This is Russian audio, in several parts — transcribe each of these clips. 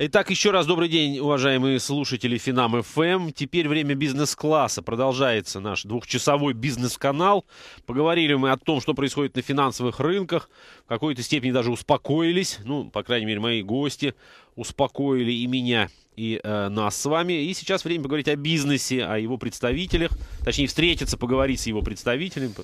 Итак, еще раз добрый день, уважаемые слушатели Финам ФМ. Эм. Теперь время бизнес-класса. Продолжается наш двухчасовой бизнес-канал. Поговорили мы о том, что происходит на финансовых рынках. В какой-то степени даже успокоились. Ну, по крайней мере, мои гости успокоили и меня, и э, нас с вами. И сейчас время поговорить о бизнесе, о его представителях. Точнее, встретиться, поговорить с его представителями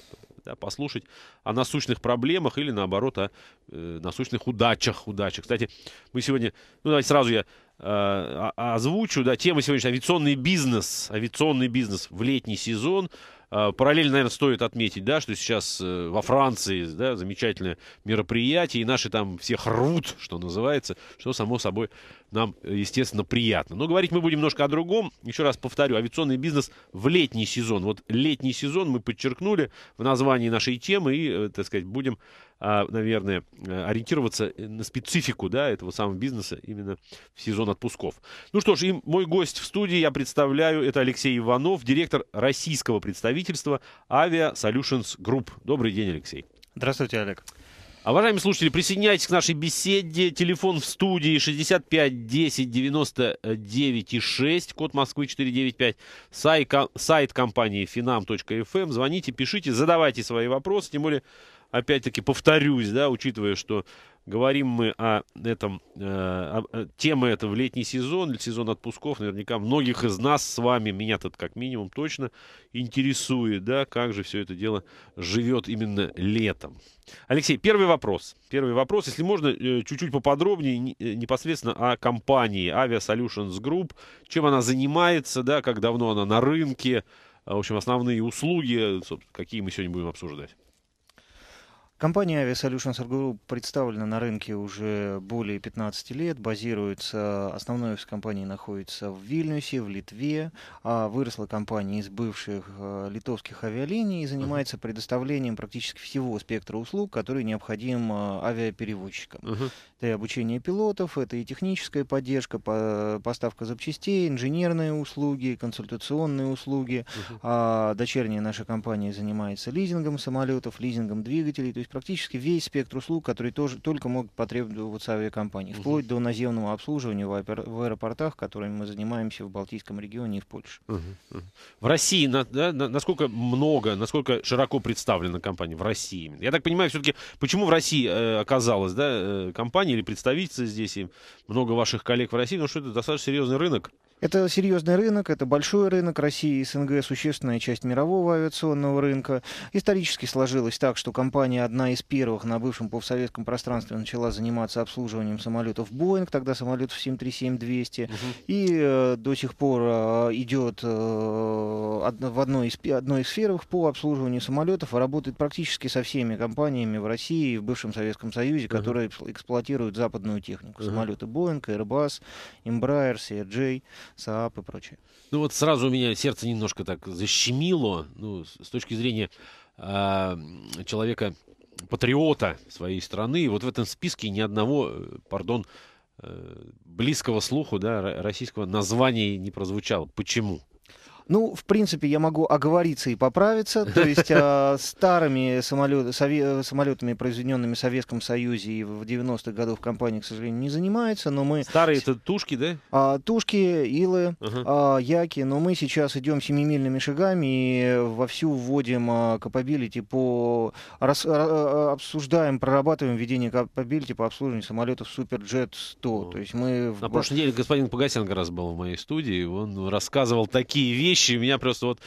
да, послушать о насущных проблемах или, наоборот, о э, насущных удачах. удачах. Кстати, мы сегодня, ну, давайте сразу я э, озвучу, да, тема сегодняшняя авиационный бизнес, авиационный бизнес в летний сезон. Э, параллельно, наверное, стоит отметить, да, что сейчас э, во Франции да, замечательное мероприятие, и наши там всех рвут, что называется, что само собой нам, э, естественно, приятно. Но говорить мы будем немножко о другом. Еще раз повторю, авиационный бизнес в летний сезон. Вот летний сезон мы подчеркнули в названии нашей темы и, э, так сказать, будем, а, наверное, э, ориентироваться на специфику да, этого самого бизнеса именно в сезон отпусков. Ну что ж, и мой гость в студии, я представляю, это Алексей Иванов, директор российского представительства Авиа Solutions Group. Добрый день, Алексей. Здравствуйте, Олег. Уважаемые слушатели, присоединяйтесь к нашей беседе. Телефон в студии 65 10 99 6, код Москвы 495, сайт, сайт компании finam.fm. Эм. Звоните, пишите, задавайте свои вопросы. Тем более, опять-таки, повторюсь, да, учитывая, что Говорим мы о этом, э, э тема это в летний сезон, сезон отпусков. Наверняка многих из нас с вами, меня тут как минимум точно интересует, да, как же все это дело живет именно летом. Алексей, первый вопрос. Первый вопрос, если можно, э, чуть-чуть поподробнее э, непосредственно о компании Aviasolutions Group. Чем она занимается, да, как давно она на рынке, а, в общем, основные услуги, какие мы сегодня будем обсуждать. Компания Aviasolutions Group представлена на рынке уже более 15 лет, базируется, основной офис компании находится в Вильнюсе, в Литве, а выросла компания из бывших э, литовских авиалиний и занимается предоставлением практически всего спектра услуг, которые необходим э, авиаперевозчикам. Uh-huh. Это и обучение пилотов, это и техническая поддержка, поставка запчастей, инженерные услуги, консультационные услуги. Uh-huh. дочерняя наша компания занимается лизингом самолетов, лизингом двигателей, то есть практически весь спектр услуг, которые тоже, только могут потребоваться авиакомпании, угу. вплоть до наземного обслуживания в, аэропор в аэропортах, которыми мы занимаемся в Балтийском регионе и в Польше. Угу. В России на, да, на, насколько много, насколько широко представлена компания в России? Я так понимаю, все-таки, почему в России э, оказалась да, э, компания или представительство здесь, и много ваших коллег в России, потому что это достаточно серьезный рынок. Это серьезный рынок, это большой рынок России и СНГ, существенная часть мирового авиационного рынка. Исторически сложилось так, что компания одна из первых на бывшем постсоветском пространстве начала заниматься обслуживанием самолетов Boeing, тогда самолетов 737-200, угу. и э, до сих пор э, идет э, в одной из, одной из сфер по обслуживанию самолетов, работает практически со всеми компаниями в России и в бывшем Советском Союзе, угу. которые эксплуатируют западную технику. Угу. Самолеты Boeing, Airbus, Embraer, CRJ. САП и прочее. Ну вот сразу у меня сердце немножко так защемило, ну, с точки зрения э, человека, патриота своей страны. И вот в этом списке ни одного, э, пардон, э, близкого слуху, да, российского названия не прозвучало. Почему? Ну, в принципе, я могу оговориться и поправиться. То есть а, э, старыми самолет, сове, самолетами, произведенными в Советском Союзе и в 90-х годах компания, к сожалению, не занимается, но мы... Старые это тушки, да? А, тушки, илы, uh-huh. а, яки, но мы сейчас идем семимильными шагами и вовсю вводим а, капабилити по... Рас, а, а обсуждаем, прорабатываем введение капабилити по обслуживанию самолетов Суперджет-100. Uh-huh. То есть мы... На прошлой неделе господин Погосян как раз был в моей студии, он рассказывал такие вещи, вещи, и меня просто вот...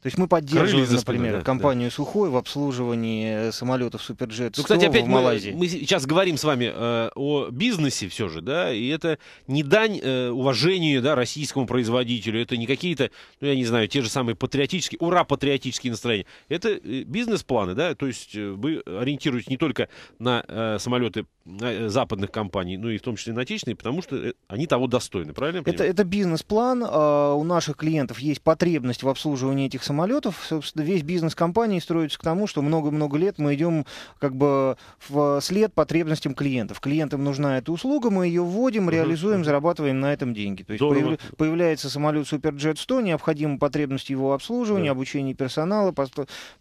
То есть мы поддерживаем, например, да, компанию да. Сухой в обслуживании э, самолетов Суперджет. Ну, кстати, опять в Малайзии. Мы, мы сейчас говорим с вами э, о бизнесе все же, да, и это не дань э, уважению да, российскому производителю, это не какие-то, ну, я не знаю, те же самые патриотические, ура, патриотические настроения. Это э, бизнес-планы, да, то есть э, вы ориентируетесь не только на э, самолеты Э, западных компаний, ну и в том числе на отечественные, потому что э, они того достойны, правильно? Это, это бизнес-план. А, у наших клиентов есть потребность в обслуживании этих самолетов. Собственно, весь бизнес компании строится к тому, что много-много лет мы идем как бы в след потребностям клиентов. Клиентам нужна эта услуга, мы ее вводим, реализуем, uh зарабатываем на этом деньги. То есть появ... появляется самолет Суперджет 100, необходима потребность его обслуживания, yeah. обучения персонала,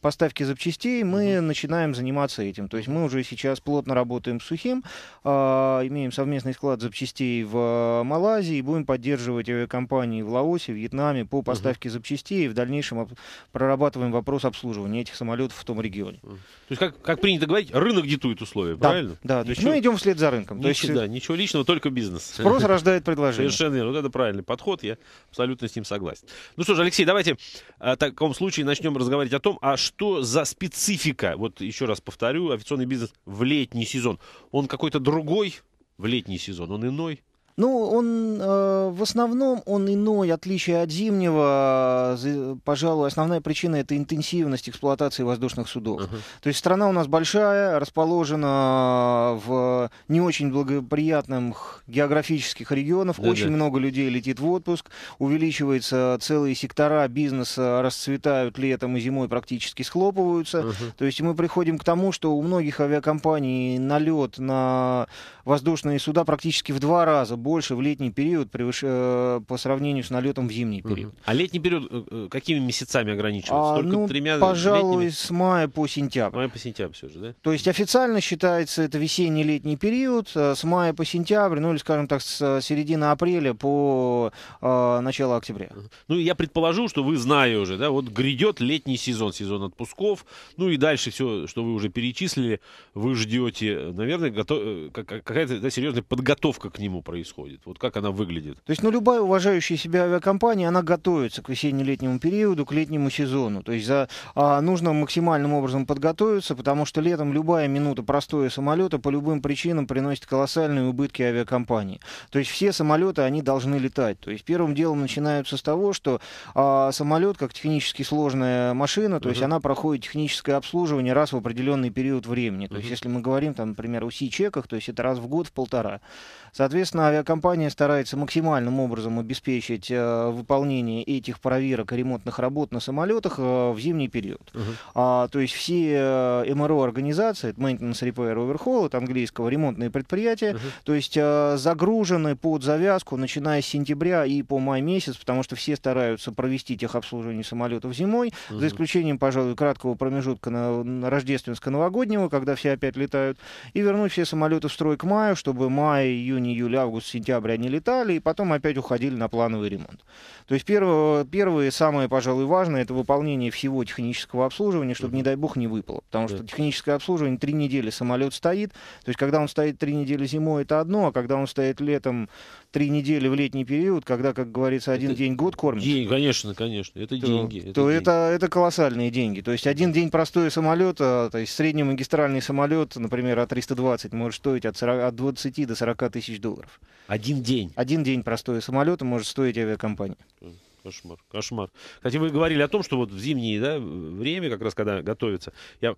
поставки запчастей. Мы uh начинаем заниматься этим. То есть мы уже сейчас плотно работаем с сухим Крым, а, имеем совместный склад запчастей в э, Малайзии, будем поддерживать э, компании в Лаосе, Вьетнаме по поставке угу. запчастей и в дальнейшем прорабатываем вопрос обслуживания этих самолетов в том регионе. То есть, как, как принято говорить, рынок диктует условия, да, правильно? Да, то есть мы идем вслед за рынком. Ничего, то есть, да, ничего личного, только бизнес. Спрос рождает предложение. Совершенно верно. Вот это правильный подход, я абсолютно с ним согласен. Ну что ж, Алексей, давайте э, в таком случае начнем разговаривать о том, а что за специфика, вот еще раз повторю, авиационный бизнес в летний сезон. Он он какой-то другой в летний сезон, он иной. Ну, он э, в основном он иной, отличие от зимнего, э, пожалуй, основная причина это интенсивность эксплуатации воздушных судов. Uh-huh. То есть страна у нас большая, расположена э, в не очень благоприятных географических регионах, да, очень много людей летит в отпуск, увеличивается целые сектора бизнеса, расцветают летом и зимой практически схлопываются. Uh-huh. То есть мы приходим к тому, что у многих авиакомпаний налет на воздушные суда практически в два раза больше в летний период превыш... Э, по сравнению с налетом в зимний период. А летний период э, э, какими месяцами ограничивается? А, Только ну, тремя пожалуй, летними? с мая по сентябрь. С мая по сентябрь все же, да? То есть официально считается это весенний-летний период с мая по сентябрь, ну или, скажем так, с середины апреля по э, начало октября. Ну, я предположу, что вы, знаете уже, да, вот грядет летний сезон, сезон отпусков, ну и дальше все, что вы уже перечислили, вы ждете, наверное, готов... какая-то да, серьезная подготовка к нему происходит происходит? Вот как она выглядит? То есть, ну, любая уважающая себя авиакомпания, она готовится к весенне-летнему периоду, к летнему сезону. То есть, за, а, нужно максимальным образом подготовиться, потому что летом любая минута простоя самолета по любым причинам приносит колоссальные убытки авиакомпании. То есть, все самолеты, они должны летать. То есть, первым делом начинаются с того, что а, самолет, как технически сложная машина, то uh-huh. есть, она проходит техническое обслуживание раз в определенный период времени. То uh-huh. есть, если мы говорим, там, например, о Си-чеках, то есть, это раз в год, в полтора. Соответственно, авиакомпания старается максимальным образом обеспечить э, выполнение этих проверок и ремонтных работ на самолетах э, в зимний период. Угу. А, то есть все э, МРО-организации, Maintenance Repair Overhaul, от английского ремонтные предприятия, угу. то есть загружены под завязку, начиная с сентября и по май месяц, потому что все стараются провести техобслуживание самолетов зимой, угу. за исключением, пожалуй, краткого промежутка на, на рождественско-новогоднего, когда все опять летают, и вернуть все самолеты в строй к маю, чтобы май, июнь, июнь, июль, август, сентябрь они летали, и потом опять уходили на плановый ремонт. То есть первое, первое самое, пожалуй, важное, это выполнение всего технического обслуживания, чтобы, не дай бог, не выпало. Потому что техническое обслуживание три недели самолет стоит. То есть, когда он стоит три недели зимой, это одно, а когда он стоит летом три недели в летний период, когда, как говорится, один это день год кормишь. День, конечно, конечно, это то, деньги. Это то деньги. Это, это колоссальные деньги. То есть один день простой самолета, то есть средний магистральный самолет, например, А320 может стоить от, 40, от 20 до 40 тысяч долларов. Один день? Один день простой самолета может стоить авиакомпании. Кошмар, кошмар. Кстати, вы говорили о том, что вот в зимнее да, время, как раз когда готовится, я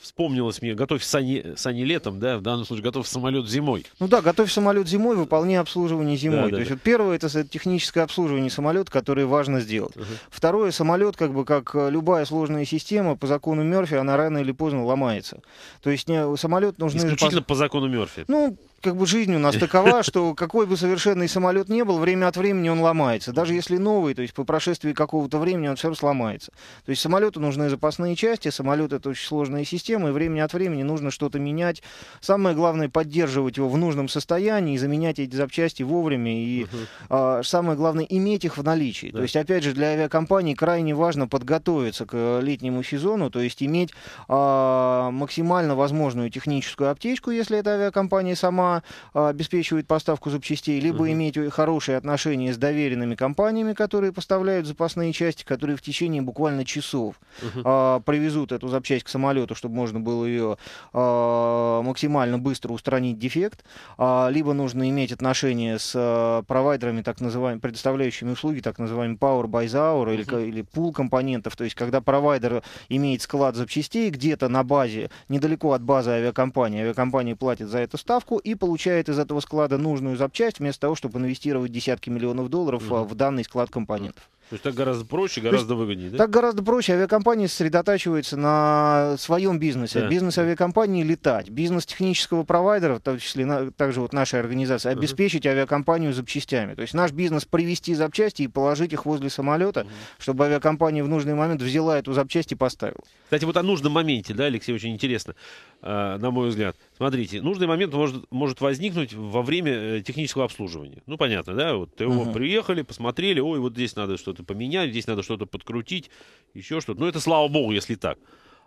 вспомнилось мне, готовь сани, сани летом, да, в данном случае готовь самолет зимой. Ну да, готовь самолет зимой, выполняй обслуживание зимой. Да, То да. есть вот первое это техническое обслуживание самолета, которое важно сделать. Угу. Второе, самолет, как бы как э, любая сложная система, по закону Мерфи, она рано или поздно ломается. То есть не, самолет нужно... Исключительно по... по закону Мерфи. Ну, как бы жизнь у нас такова, что какой бы совершенный самолет не был, время от времени он ломается. Даже если новый, то есть по прошествии какого-то времени он все равно сломается. То есть самолету нужны запасные части, самолет это очень сложная система, и время от времени нужно что-то менять. Самое главное поддерживать его в нужном состоянии, заменять эти запчасти вовремя, и угу. а, самое главное иметь их в наличии. Да. То есть опять же для авиакомпании крайне важно подготовиться к летнему сезону, то есть иметь а, максимально возможную техническую аптечку, если эта авиакомпания сама сама обеспечивает поставку запчастей, либо угу. иметь хорошие отношения с доверенными компаниями, которые поставляют запасные части, которые в течение буквально часов угу. а, привезут эту запчасть к самолету, чтобы можно было ее а, максимально быстро устранить дефект, а, либо нужно иметь отношения с а, провайдерами, так называемыми, предоставляющими услуги, так называемый Power by the Hour угу. или, или pool компонентов, то есть когда провайдер имеет склад запчастей где-то на базе, недалеко от базы авиакомпании, авиакомпания платит за эту ставку и получает из этого склада нужную запчасть, вместо того, чтобы инвестировать десятки миллионов долларов угу. в данный склад компонентов. То есть так гораздо проще, гораздо выгоднее, да? Так гораздо проще. Авиакомпания сосредотачивается на своем бизнесе. Да. Бизнес авиакомпании летать, бизнес технического провайдера, в том числе на, также вот нашей организации, обеспечить авиакомпанию запчастями. То есть наш бизнес привезти запчасти и положить их возле самолета, uh чтобы авиакомпания в нужный момент взяла эту запчасть и поставила. Кстати, вот о нужном моменте, да, Алексей, очень интересно, э, на мой взгляд. Смотрите, нужный момент может, может возникнуть во время э, технического обслуживания. Ну, понятно, да? Вот его uh приехали, посмотрели, ой, вот здесь надо что что-то поменять, здесь надо что-то подкрутить, еще что-то. Но ну, это слава богу, если так.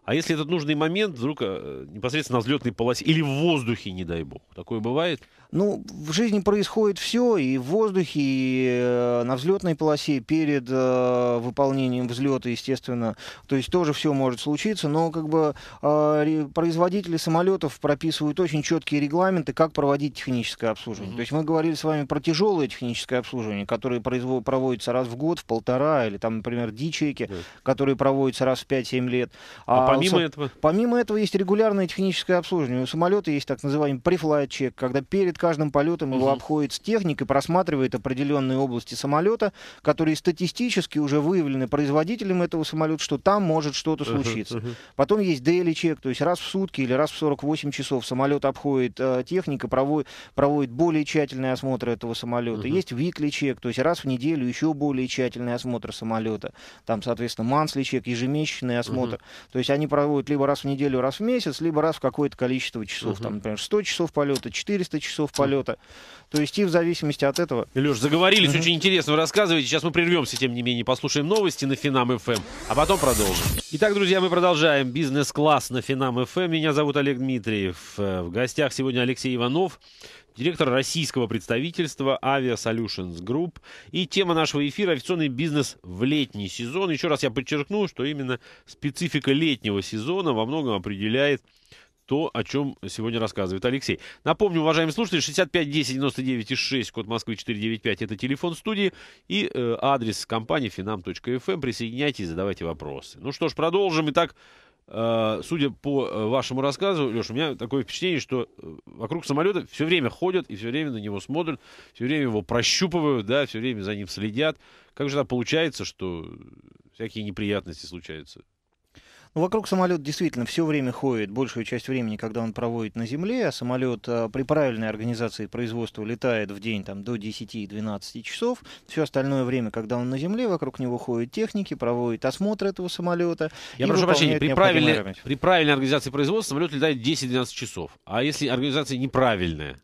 А если этот нужный момент вдруг э, непосредственно на взлетной полосе или в воздухе, не дай бог, такое бывает? Ну, в жизни происходит все, и в воздухе, и э, на взлетной полосе, перед э, выполнением взлета, естественно. То есть тоже все может случиться, но как бы э, производители самолетов прописывают очень четкие регламенты, как проводить техническое обслуживание. Mm-hmm. То есть мы говорили с вами про тяжелое техническое обслуживание, которое производ- проводится раз в год, в полтора, или там, например, дичейки, yeah. которые проводятся раз в 5-7 лет. А, а помимо у, этого? Помимо этого есть регулярное техническое обслуживание. У самолета есть так называемый префлайт-чек, когда перед перед каждым полетом его обходит с техник и просматривает определенные области самолета, которые статистически уже выявлены производителем этого самолета, что там может что-то случиться. Потом есть daily чек, то есть раз в сутки или раз в 48 часов самолет обходит э, техника, проводит, более тщательный осмотр этого самолета. Есть weekly чек, то есть раз в неделю еще более тщательный осмотр самолета. Там, соответственно, monthly чек, ежемесячный осмотр. То есть они проводят либо раз в неделю, раз в месяц, либо раз в какое-то количество часов. Там, например, 100 часов полета, 400 часов часов полета. То есть и в зависимости от этого... Леш, заговорились, mm очень интересно вы рассказываете. Сейчас мы прервемся, тем не менее, послушаем новости на Финам ФМ, эм, а потом продолжим. Итак, друзья, мы продолжаем бизнес-класс на Финам ФМ. Эм. Меня зовут Олег Дмитриев. Э, в гостях сегодня Алексей Иванов, директор российского представительства Aviasolutions Group. И тема нашего эфира – авиационный бизнес в летний сезон. Еще раз я подчеркну, что именно специфика летнего сезона во многом определяет то, о чем сегодня рассказывает Алексей. Напомню, уважаемые слушатели, 65 10 99 6, код Москвы 495, это телефон студии и э, адрес компании finam.fm. Эм. Присоединяйтесь, задавайте вопросы. Ну что ж, продолжим. Итак, э, судя по э, вашему рассказу, Леша, у меня такое впечатление, что э, вокруг самолета все время ходят и все время на него смотрят, все время его прощупывают, да, все время за ним следят. Как же так получается, что э, всякие неприятности случаются? Ну, вокруг самолет действительно все время ходит, большую часть времени, когда он проводит на земле, а самолет э, при правильной организации производства летает в день там, до 10-12 часов. Все остальное время, когда он на земле, вокруг него ходят техники, проводят осмотр этого самолета. Я прошу прощения, при, правильной, при правильной организации производства самолет летает 10-12 часов. А если организация неправильная?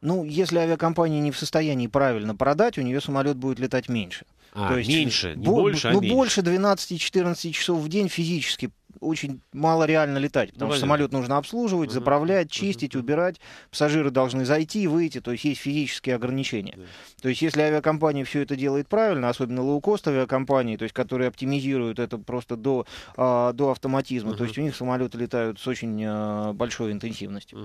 Ну, если авиакомпания не в состоянии правильно продать, у нее самолет будет летать меньше. А, То есть меньше, не больше, а ну, меньше. больше 12-14 часов в день физически очень мало реально летать, потому ну, что самолет нужно обслуживать, заправлять, чистить, убирать. Пассажиры должны зайти и выйти, то есть есть физические ограничения. Да. То есть если авиакомпания все это делает правильно, особенно лоукост авиакомпании, то есть которые оптимизируют это просто до, а, до автоматизма, uh то есть у них самолеты летают с очень а, большой интенсивностью.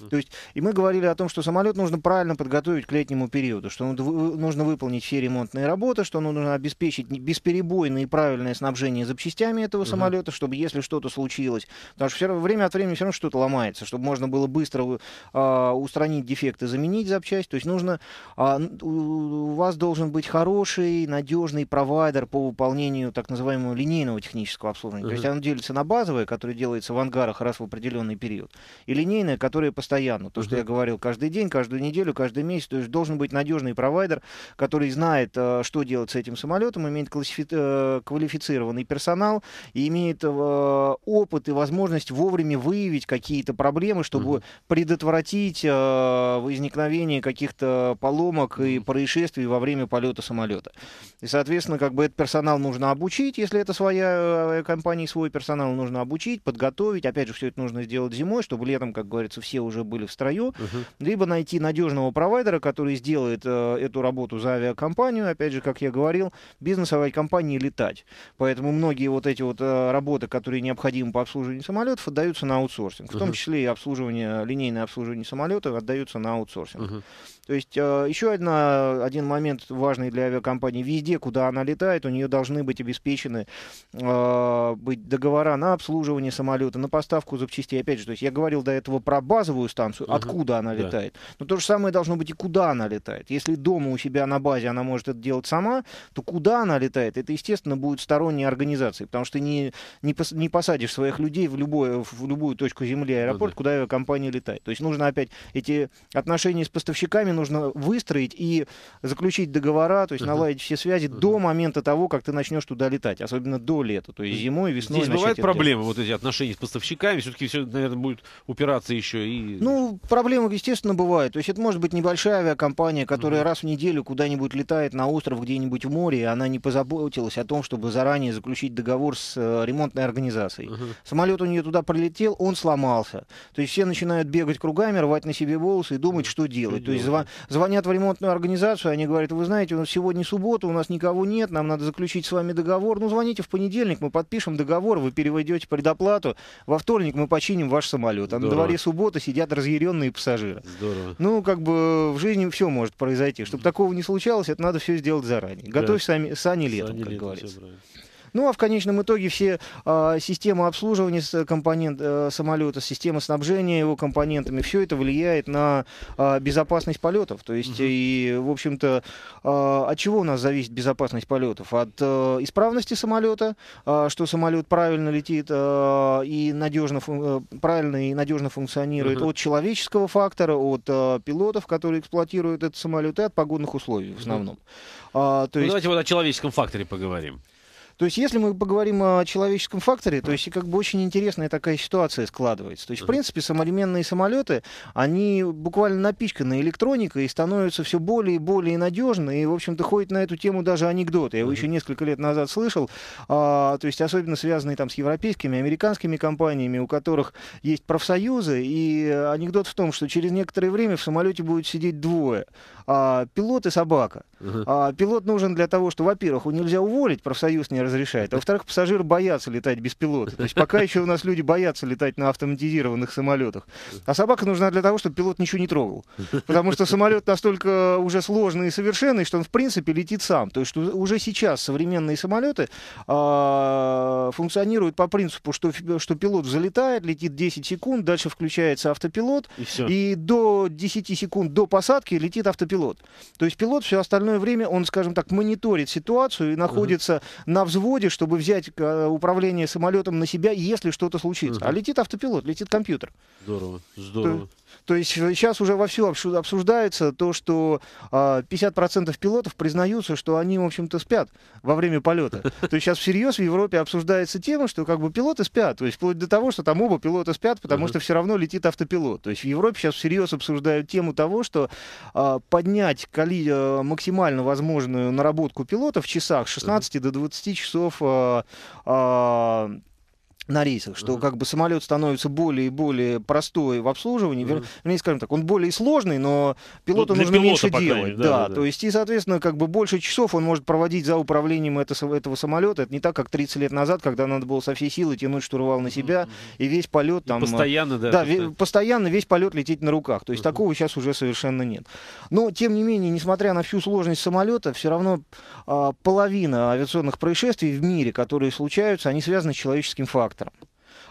uh То есть, и мы говорили о том, что самолет нужно правильно подготовить к летнему периоду, что нужно выполнить все ремонтные работы, что нужно обеспечить бесперебойное и правильное снабжение запчастями этого uh-huh. самолета, чтобы если что-то случилось. Потому что все равно, время от времени все равно что-то ломается, чтобы можно было быстро э, устранить дефекты, заменить запчасть. То есть нужно, э, у вас должен быть хороший, надежный провайдер по выполнению так называемого линейного технического обслуживания. Mm-hmm. То есть оно делится на базовое, которое делается в ангарах раз в определенный период, и линейное, которое постоянно. То, mm-hmm. что я говорил, каждый день, каждую неделю, каждый месяц. То есть должен быть надежный провайдер, который знает, э, что делать с этим самолетом, имеет классифи- э, квалифицированный персонал и имеет э, Э, опыт и возможность вовремя выявить какие-то проблемы, чтобы угу. предотвратить э, возникновение каких-то поломок и происшествий во время полета самолета. И, соответственно, как бы этот персонал нужно обучить, если это своя авиакомпания, э, свой персонал нужно обучить, подготовить. Опять же, все это нужно сделать зимой, чтобы летом, как говорится, все уже были в строю. Угу. Либо найти надежного провайдера, который сделает э, эту работу за авиакомпанию. Опять же, как я говорил, бизнес авиакомпании летать. Поэтому многие вот эти вот э, работы, которые которые необходимы по обслуживанию самолетов, отдаются на аутсорсинг. В том числе и обслуживание, линейное обслуживание самолетов отдаются на аутсорсинг. То есть а, еще одна, один момент важный для авиакомпании. Везде, куда она летает, у нее должны быть обеспечены э, быть договора на обслуживание самолета, на поставку запчастей. Опять же, то есть я говорил до этого про базовую станцию, uh-huh. откуда она летает. Yeah. Но то же самое должно быть и куда она летает. Если дома у себя на базе она может это делать сама, то куда она летает, это, естественно, будет сторонние организации, потому что не, не, не не посадишь своих людей в, любое, в любую точку земли аэропорт, да, куда авиакомпания летает. То есть нужно опять эти отношения с поставщиками нужно выстроить и заключить договора, то есть наладить все связи до момента того, как ты начнешь туда летать, особенно до лета, то есть зимой, весной. Здесь бывают проблемы, делать. вот эти отношения с поставщиками, все-таки все, наверное, будет упираться еще и... Ну, проблемы, естественно, бывают. То есть это может быть небольшая авиакомпания, которая uh раз в неделю куда-нибудь летает на остров где-нибудь в море, и она не позаботилась о том, чтобы заранее заключить договор с э, ремонтной организацией организацией. Угу. Самолет у нее туда пролетел, он сломался. То есть все начинают бегать кругами, рвать на себе волосы и думать, что делать. Что То есть звонят в ремонтную организацию, они говорят, вы знаете, у нас сегодня суббота, у нас никого нет, нам надо заключить с вами договор. Ну, звоните в понедельник, мы подпишем договор, вы переводите предоплату. Во вторник мы починим ваш самолет. А на дворе суббота сидят разъяренные пассажиры. Здорово. Ну, как бы в жизни все может произойти. Чтобы такого не случалось, это надо все сделать заранее. Готовь да. сами, сани летом, сани как летом, говорится. Ну а в конечном итоге все э, системы обслуживания э, компонент э, самолета, система снабжения его компонентами, все это влияет на э, безопасность полетов. То есть, угу. и, в общем-то, э, от чего у нас зависит безопасность полетов? От э, исправности самолета, э, что самолет правильно летит э, и надежно, э, правильно и надежно функционирует, угу. от человеческого фактора, от э, пилотов, которые эксплуатируют этот самолет, и от погодных условий в основном. Угу. А, то ну, есть... Давайте вот о человеческом факторе поговорим. То есть, если мы поговорим о человеческом факторе, то есть, как бы очень интересная такая ситуация складывается. То есть, в принципе, современные самолеты, они буквально напичканы электроникой и становятся все более и более надежны. И, в общем-то, ходят на эту тему даже анекдот. Я его еще несколько лет назад слышал. А, то есть, особенно связанные там с европейскими, американскими компаниями, у которых есть профсоюзы. И анекдот в том, что через некоторое время в самолете будет сидеть двое. А, пилот и собака. Uh-huh. А, пилот нужен для того, что, во-первых, его нельзя уволить, профсоюз не разрешает, а во-вторых, пассажиры боятся летать без пилота. То есть пока еще у нас люди боятся летать на автоматизированных самолетах. А собака нужна для того, чтобы пилот ничего не трогал. Потому что самолет настолько уже сложный и совершенный, что он, в принципе, летит сам. То есть уже сейчас современные самолеты а, функционируют по принципу, что, что пилот залетает, летит 10 секунд, дальше включается автопилот, и, все. и до 10 секунд до посадки летит автопилот пилот. То есть пилот все остальное время, он, скажем так, мониторит ситуацию и находится uh-huh. на взводе, чтобы взять э, управление самолетом на себя, если что-то случится. Uh-huh. А летит автопилот, летит компьютер. Здорово, здорово. То, то есть сейчас уже вовсю обсуждается то, что 50% а, пилотов признаются, что они, в общем-то, спят во время полета. То есть сейчас всерьез в Европе обсуждается тема, что как бы пилоты спят. То есть вплоть до того, что там оба пилота спят, потому uh-huh. что все равно летит автопилот. То есть в Европе сейчас всерьез обсуждают тему того, что а, поднять коли, э, максимально возможную наработку пилота в часах с 16 uh-huh. до 20 часов а, на рейсах, что как бы самолет становится более и более простой в обслуживании, uh-huh. вернее, скажем так, он более сложный, но пилоту ну, нужно пилота, меньше делать, да, да, да, то есть и соответственно как бы больше часов он может проводить за управлением это, этого самолета, это не так как 30 лет назад, когда надо было со всей силы тянуть штурвал на себя и весь полет там и э, постоянно, да, да ве- постоянно весь полет лететь на руках, то есть такого сейчас уже совершенно нет. Но тем не менее, несмотря на всю сложность самолета, все равно а, половина авиационных происшествий в мире, которые случаются, они связаны с человеческим фактором ಮಾಡ್ತಾರೆ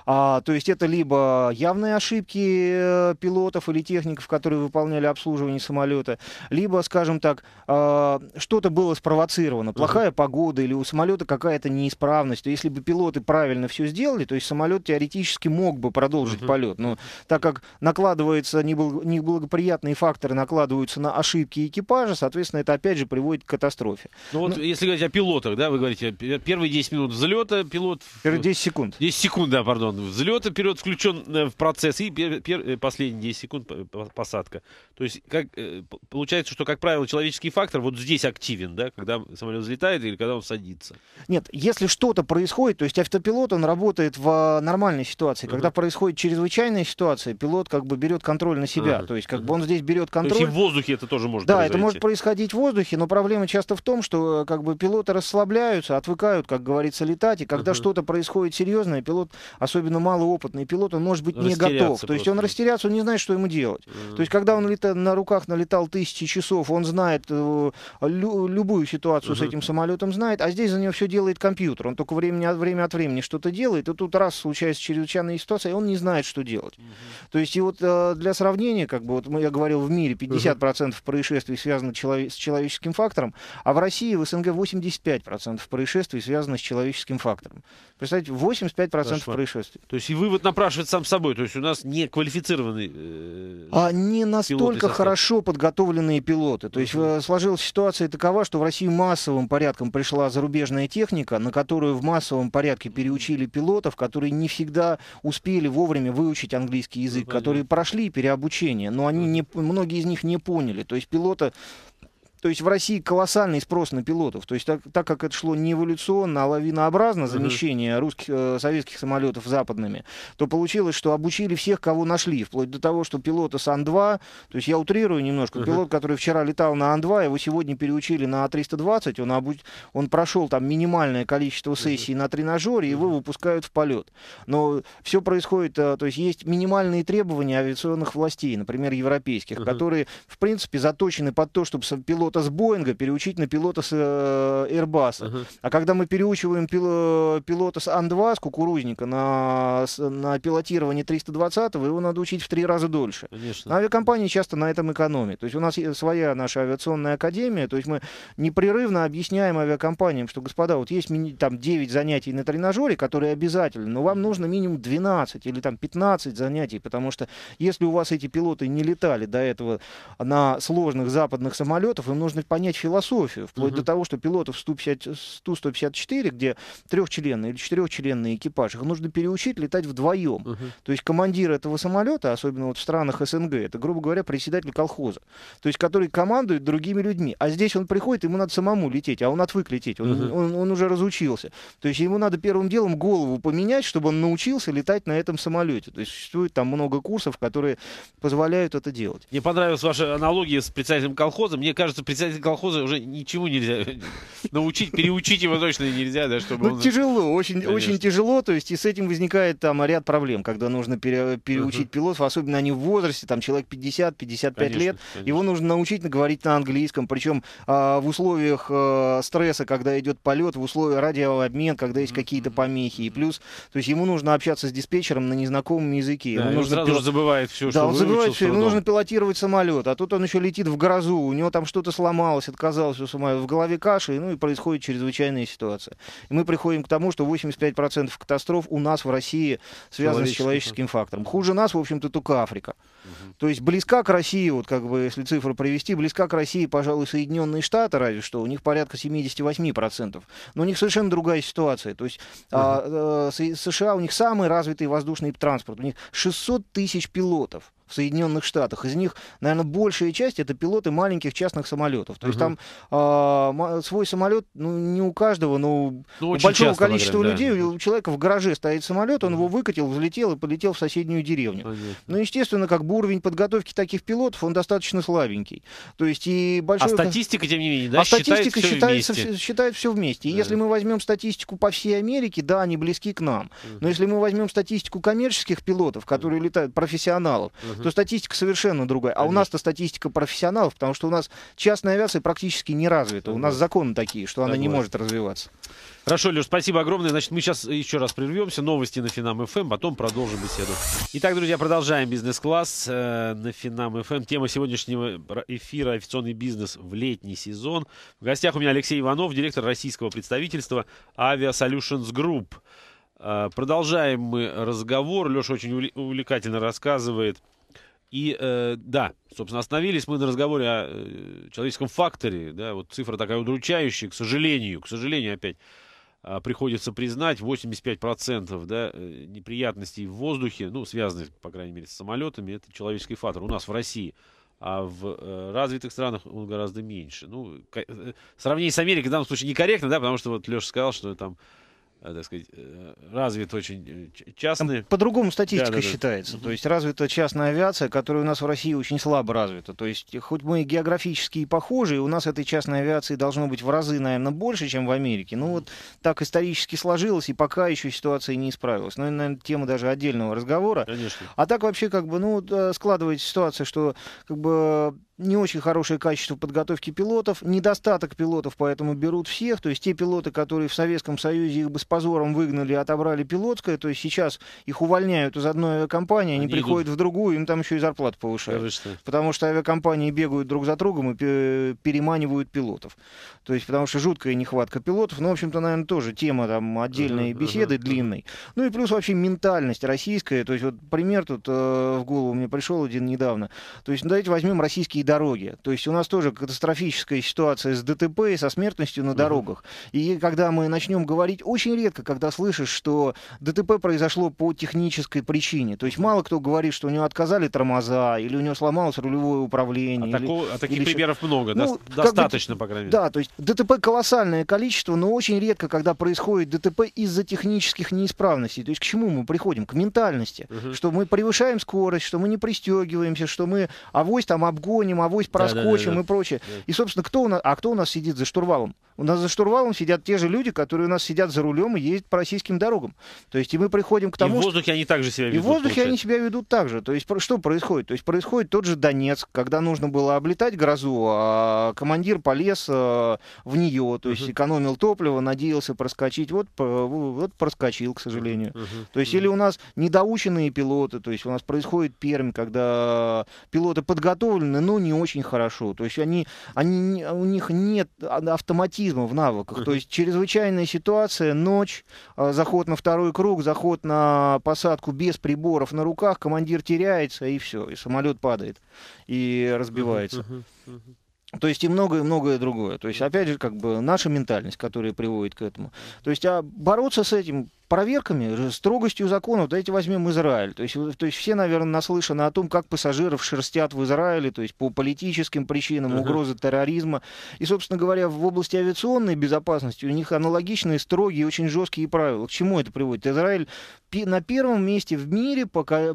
А, то есть это либо явные ошибки э, пилотов или техников, которые выполняли обслуживание самолета, либо, скажем так, а, что-то было спровоцировано, плохая угу. погода или у самолета какая-то неисправность. То если бы пилоты правильно все сделали, то есть самолет теоретически мог бы продолжить угу. полет. Но так как накладывается неблагоприятные факторы, накладываются на ошибки экипажа, соответственно, это опять же приводит к катастрофе. Ну вот, Но... Ну если говорить о пилотах, да, вы говорите, первые 10 минут взлета пилот... Первые 10 секунд. 10 секунд, да, пардон он взлет вперед включен э, в процесс, и э, последние 10 секунд посадка. То есть как, э, получается, что, как правило, человеческий фактор вот здесь активен, да, когда самолет взлетает или когда он садится. Нет, если что-то происходит, то есть автопилот, он работает в а, нормальной ситуации. Uh-huh. Когда происходит чрезвычайная ситуация, пилот как бы берет контроль на себя. Uh-huh. То есть как uh-huh. бы он здесь берет контроль. То есть и в воздухе это тоже может Да, произойти. это может происходить в воздухе, но проблема часто в том, что как бы пилоты расслабляются, отвыкают, как говорится, летать, и когда uh-huh. что-то происходит серьезное, пилот особенно особенно малоопытный пилот, он может быть не готов. То есть он растеряться, он не знает, что ему делать. Mm-hmm. То есть когда он летал на руках налетал тысячи часов, он знает э, лю- любую ситуацию mm-hmm. с этим самолетом, знает, а здесь за него все делает компьютер. Он только время, время от времени что-то делает, и тут раз случается чрезвычайная ситуация, и он не знает, что делать. Mm-hmm. То есть и вот э, для сравнения, как бы вот я говорил, в мире 50% mm-hmm. происшествий связано челов... с человеческим фактором, а в России в СНГ 85% происшествий связано с человеческим фактором. Представляете, 85% Кошмар. происшествий. То есть и вывод напрашивает сам собой. То есть у нас не квалифицированные, э, а Не настолько хорошо подготовленные пилоты. То есть uh сложилась ситуация такова, что в России массовым порядком пришла зарубежная техника, на которую в массовом порядке переучили пилотов, которые не всегда успели вовремя выучить английский язык, ну, которые прошли переобучение, но они не, многие из них не поняли. То есть пилота то есть в России колоссальный спрос на пилотов. То есть так, так как это шло не эволюционно, а лавинообразно замещение mm-hmm. русских, э, советских самолетов западными, то получилось, что обучили всех, кого нашли, вплоть до того, что пилота с Ан-2, то есть я утрирую немножко, mm-hmm. пилот, который вчера летал на Ан-2, его сегодня переучили на А320, он, обу... он прошел там минимальное количество сессий mm-hmm. на тренажере, его выпускают в полет. Но все происходит, э, то есть есть минимальные требования авиационных властей, например, европейских, mm-hmm. которые, в принципе, заточены под то, чтобы пилот пилота с Боинга переучить на пилота с э, Airbus. Uh-huh. А когда мы переучиваем пил, пилота с Ан-2, с кукурузника, на, с, на пилотирование 320-го, его надо учить в три раза дольше. Конечно. Авиакомпании часто на этом экономят. То есть у нас своя наша авиационная академия, то есть мы непрерывно объясняем авиакомпаниям, что, господа, вот есть там 9 занятий на тренажере, которые обязательны, но вам нужно минимум 12 или там 15 занятий, потому что если у вас эти пилоты не летали до этого на сложных западных самолетов, им нужно понять философию, вплоть угу. до того, что пилотов Ту-154, где трехчленный или четырехчленный экипаж, их нужно переучить летать вдвоем. Угу. То есть командир этого самолета, особенно вот в странах СНГ, это, грубо говоря, председатель колхоза, то есть который командует другими людьми. А здесь он приходит, ему надо самому лететь, а он отвык лететь, он, угу. Uh он, он уже разучился. То есть ему надо первым делом голову поменять, чтобы он научился летать на этом самолете. То есть существует там много курсов, которые позволяют это делать. Мне понравилась ваша аналогия с председателем колхоза. Мне кажется, председатель колхоза уже ничего нельзя научить, переучить его точно нельзя, да, чтобы... Ну, он... тяжело, очень, Конечно. очень тяжело, то есть и с этим возникает там ряд проблем, когда нужно пере, переучить uh-huh. пилотов, особенно они в возрасте, там человек 50-55 лет, конечно. его нужно научить говорить на английском, причем а, в условиях а, стресса, когда идет полет, в условиях радиообмен, когда есть какие-то помехи, и плюс, то есть ему нужно общаться с диспетчером на незнакомом языке. Да, ему нужно сразу пил... забывает все, да, что он забывает все, ему нужно пилотировать самолет, а тут он еще летит в грозу, у него там что-то сломалось, отказалось все сама, в голове каши, ну и происходит чрезвычайная ситуация. И мы приходим к тому, что 85% катастроф у нас в России связаны с человеческим фактором. Хуже нас, в общем-то, только Африка. Угу. То есть близка к России, вот как бы, если цифру привести, близка к России, пожалуй, Соединенные Штаты, разве что, у них порядка 78%. Но у них совершенно другая ситуация. То есть угу. а, э, а, США, у них самый развитый воздушный транспорт, у них 600 тысяч пилотов. Соединенных Штатах. Из них, наверное, большая часть это пилоты маленьких частных самолетов. То есть там э, свой самолет, ну, не у каждого, но ну, у большого количества говорим, людей, да. у человека в гараже стоит самолет, он угу. его выкатил, взлетел и полетел в соседнюю деревню. Понятно. Ну, естественно, как бы уровень подготовки таких пилотов, он достаточно слабенький. То есть и большой... А статистика, тем не менее, да, а статистика считает все вместе. Считает все вместе. И да. если мы возьмем статистику по всей Америке, да, они близки к нам. Но если мы возьмем статистику коммерческих пилотов, которые летают, профессионалов, то статистика совершенно другая. А у нас-то статистика профессионалов, потому что у нас частная авиация практически не развита. У нас законы такие, что она не может развиваться. Хорошо, Леш, спасибо огромное. Значит, мы сейчас еще раз прервемся. Новости на Финам ФМ, эм, потом продолжим беседу. Итак, друзья, продолжаем бизнес-класс э, на Финам ФМ. Эм. Тема сегодняшнего эфира «Официальный бизнес в летний сезон». В гостях у меня Алексей Иванов, директор российского представительства «Авиасолюшенс Групп». Э, продолжаем мы разговор. Леша очень увлекательно рассказывает – и э, да, собственно, остановились мы на разговоре о э, человеческом факторе. Да, вот цифра такая удручающая, к сожалению, к сожалению, опять э, приходится признать, 85% да, э, неприятностей в воздухе, ну, связанных, по крайней мере, с самолетами, это человеческий фактор. У нас в России а в э, развитых странах он гораздо меньше. Ну, э, сравнение с Америкой в данном случае некорректно, да, потому что вот Леша сказал, что там Э, так сказать, э, развит очень э, частный... по-другому статистика да, да, считается. То есть развита частная авиация, которая у нас в России очень слабо развита. То есть хоть мы географически и похожи, у нас этой частной авиации должно быть в разы, наверное, больше, чем в Америке. Ну вот так исторически сложилось, и пока еще ситуация не исправилась. Но ну, это, наверное, тема даже отдельного разговора. Конечно. А так вообще как бы, ну, складывается ситуация, что как бы не очень хорошее качество подготовки пилотов, недостаток пилотов, поэтому берут всех, то есть те пилоты, которые в Советском Союзе их бы с позором выгнали, отобрали пилотское, то есть сейчас их увольняют из одной авиакомпании, они, они приходят идут. в другую, им там еще и зарплату повышают, Конечно. потому что авиакомпании бегают друг за другом и переманивают пилотов, то есть потому что жуткая нехватка пилотов, ну, в общем-то, наверное, тоже тема там отдельной uh-huh, беседы uh-huh. длинной, ну и плюс вообще ментальность российская, то есть вот пример тут э, в голову мне пришел один недавно, то есть ну, давайте возьмем российские дороге. То есть у нас тоже катастрофическая ситуация с ДТП и со смертностью на дорогах. И когда мы начнем говорить, очень редко, когда слышишь, что ДТП произошло по технической причине. То есть мало кто говорит, что у него отказали тормоза, или у него сломалось рулевое управление. А, или, такого, а таких или примеров еще... много, ну, до, достаточно, бы, по крайней мере. Да, то есть ДТП колоссальное количество, но очень редко, когда происходит ДТП из-за технических неисправностей. То есть к чему мы приходим? К ментальности. Угу. Что мы превышаем скорость, что мы не пристегиваемся, что мы авось там обгоним, утонем, авось проскочим да, да, да, и прочее. Да. И, собственно, кто у нас, а кто у нас сидит за штурвалом? У нас за штурвалом сидят те же люди, которые у нас сидят за рулем и ездят по российским дорогам. То есть и мы приходим к тому, и в воздухе что... они также себя ведут. И в воздухе получается. они себя ведут так же. То есть что происходит? То есть происходит тот же Донецк, когда нужно было облетать грозу, а командир полез э, в нее, то есть uh-huh. экономил топливо, надеялся проскочить, вот, вот проскочил, к сожалению. Uh-huh. То есть uh-huh. или у нас недоученные пилоты, то есть у нас происходит Пермь, когда пилоты подготовлены, но не очень хорошо. То есть они, они, а у них нет автоматизма в навыках. То есть чрезвычайная ситуация, ночь, а, заход на второй круг, заход на посадку без приборов на руках, командир теряется, и все, и самолет падает, и разбивается. То есть и многое-многое другое. То есть, опять же, как бы наша ментальность, которая приводит к этому. То есть, а бороться с этим проверками, э, строгостью законов. Давайте возьмем Израиль. То есть, то есть все, наверное, наслышаны о том, как пассажиров шерстят в Израиле, то есть по политическим причинам, угрозы терроризма. И, собственно говоря, в области авиационной безопасности у них аналогичные, строгие, очень жесткие правила. К чему это приводит? Израиль на первом месте в мире по, по,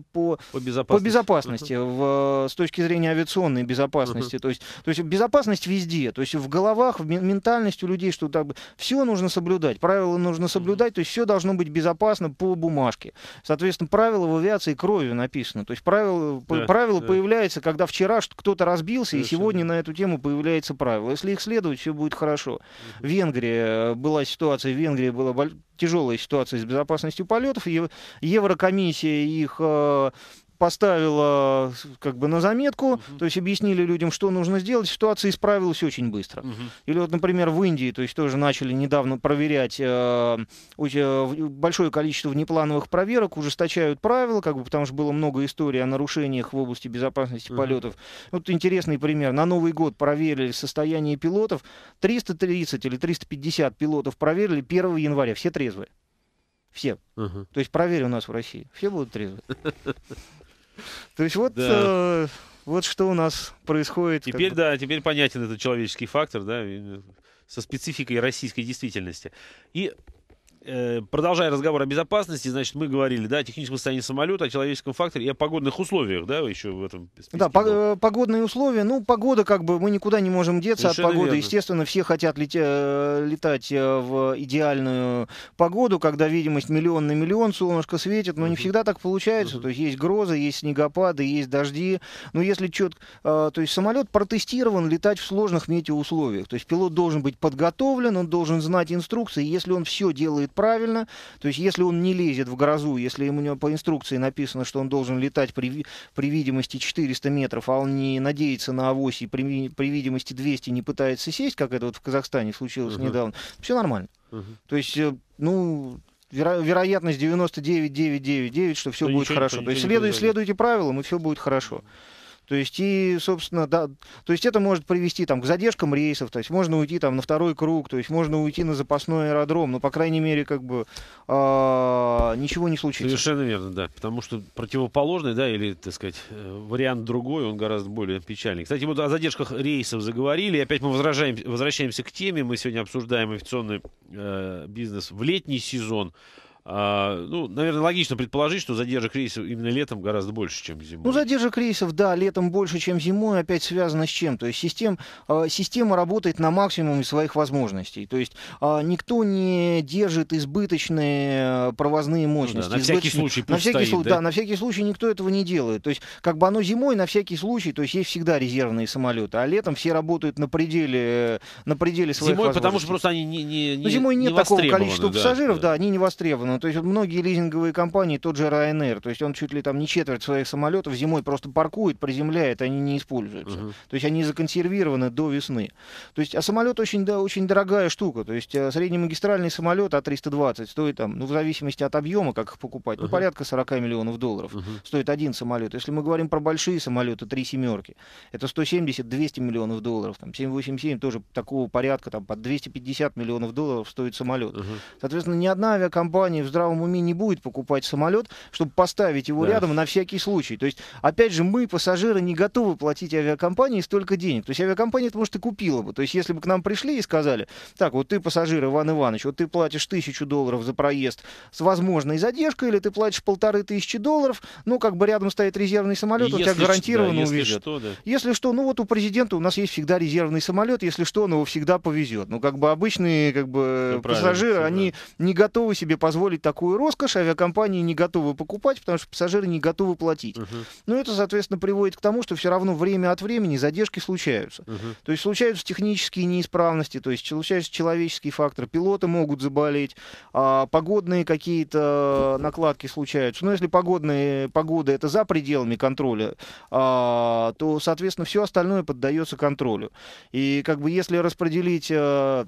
по безопасности, по безопасности uh-huh. в, э, с точки зрения авиационной безопасности. Uh-huh. То, есть, то есть безопасность везде, то есть в головах, в ментальности у людей, что так, все нужно соблюдать, правила нужно соблюдать, uh-huh. то есть все должно быть быть безопасно по бумажке. Соответственно, правила в авиации кровью написано. То есть правило, да, правило да. появляется, когда вчера кто-то разбился, Совершенно. и сегодня на эту тему появляется правило. Если их следовать, все будет хорошо. Угу. В Венгрии э, была ситуация, в Венгрии была тяжелая ситуация с безопасностью полетов. Еврокомиссия их э, поставила как бы на заметку, uh -huh. то есть объяснили людям, что нужно сделать, ситуация исправилась очень быстро. Uh -huh. Или вот, например, в Индии, то есть тоже начали недавно проверять э, большое количество внеплановых проверок, ужесточают правила, как бы потому что было много историй о нарушениях в области безопасности uh -huh. полетов. Вот интересный пример. На Новый год проверили состояние пилотов. 330 или 350 пилотов проверили 1 января, все трезвые. Все. Угу. То есть проверили у нас в России. Все будут трезвы. То есть вот, да. э, вот что у нас происходит. Теперь, да, теперь понятен этот человеческий фактор, да, со спецификой российской действительности. И Э, продолжая разговор о безопасности, значит, мы говорили, да, о техническом состоянии самолета, о человеческом факторе и о погодных условиях, да, еще в этом Да, по э, погодные условия, ну, погода, как бы, мы никуда не можем деться Совершенно от погоды, верно. естественно, все хотят летя, э, летать в идеальную погоду, когда видимость миллион на миллион, солнышко светит, но угу. не всегда так получается, угу. то есть есть грозы, есть снегопады, есть дожди, но если четко, то есть самолет протестирован летать в сложных метеоусловиях, то есть пилот должен быть подготовлен, он должен знать инструкции, если он все делает правильно. То есть, если он не лезет в грозу, если ему по инструкции написано, что он должен летать при, при видимости 400 метров, а он не надеется на авось и при, при видимости 200 не пытается сесть, как это вот в Казахстане случилось Uh -huh. недавно, все нормально. Uh -huh. То есть, э, ну, веро- вероятность 99,999, что все будет хорошо. То есть следуй, следуйте правилам, и все будет хорошо. То есть, и, собственно, да, то есть это может привести там, к задержкам рейсов, то есть можно уйти там, на второй круг, то есть можно уйти на запасной аэродром, но, по крайней мере, как бы э, ничего не случится. Совершенно верно, да, потому что противоположный, да, или, так сказать, э, вариант другой, он гораздо более печальный. Кстати, вот о задержках рейсов заговорили, и опять мы возражаем, возвращаемся к теме, мы сегодня обсуждаем официальный э, бизнес в летний сезон, а, ну, наверное, логично предположить, что задержек рейсов именно летом гораздо больше, чем зимой. Ну, задержек рейсов, да, летом больше, чем зимой, опять связано с чем? То есть систем, а, система работает на максимуме своих возможностей. То есть а, никто не держит избыточные э, провозные мощности. Ну, да, на всякий случай на всякий стоит, случай, да? да, на всякий случай никто этого не делает. То есть как бы оно зимой на всякий случай, то есть есть всегда резервные самолеты, а летом все работают на пределе, на пределе своих зимой, возможностей. Зимой, потому что просто они не, не, ну, не ну, Зимой нет не такого количества да, пассажиров, да. да, они не востребованы. Ну, то есть вот многие лизинговые компании, тот же Ryanair, то есть он чуть ли там не четверть своих самолетов зимой просто паркует, приземляет, они не используются. Угу. То есть они законсервированы до весны. То есть, а самолет очень, да, очень дорогая штука. То есть э, среднемагистральный самолет А320 стоит там, ну, в зависимости от объема, как их покупать, угу. ну, порядка 40 миллионов долларов угу. стоит один самолет. Если мы говорим про большие самолеты, три семерки, это 170-200 миллионов долларов. Там 787 тоже такого порядка, там под 250 миллионов долларов стоит самолет. Угу. Соответственно, ни одна авиакомпания компании в здравом уме не будет покупать самолет, чтобы поставить его да. рядом на всякий случай. То есть, опять же, мы, пассажиры, не готовы платить авиакомпании столько денег. То есть авиакомпания это, может, и купила бы. То есть, если бы к нам пришли и сказали, так, вот ты пассажир Иван Иванович, вот ты платишь тысячу долларов за проезд с возможной задержкой, или ты платишь полторы тысячи долларов, ну, как бы рядом стоит резервный самолет, у тебя гарантированно да, если увезет. Что, да. Если что, ну вот у президента у нас есть всегда резервный самолет, если что, он его всегда повезет. Ну, как бы обычные как бы, ну, пассажиры, они не готовы себе позволить позволить такую роскошь авиакомпании не готовы покупать, потому что пассажиры не готовы платить. Uh -huh. Но это, соответственно, приводит к тому, что все равно время от времени задержки случаются. Uh -huh. То есть случаются технические неисправности, то есть случается человеческий фактор, пилоты могут заболеть, а, погодные какие-то накладки случаются. Но если погодные, погоды это за пределами контроля, а, то, соответственно, все остальное поддается контролю. И как бы если распределить э,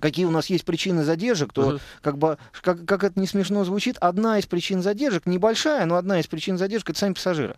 какие у нас есть причины задержек, то uh-huh. как бы, как, как это не смешно звучит, одна из причин задержек, небольшая, но одна из причин задержек, это сами пассажиры.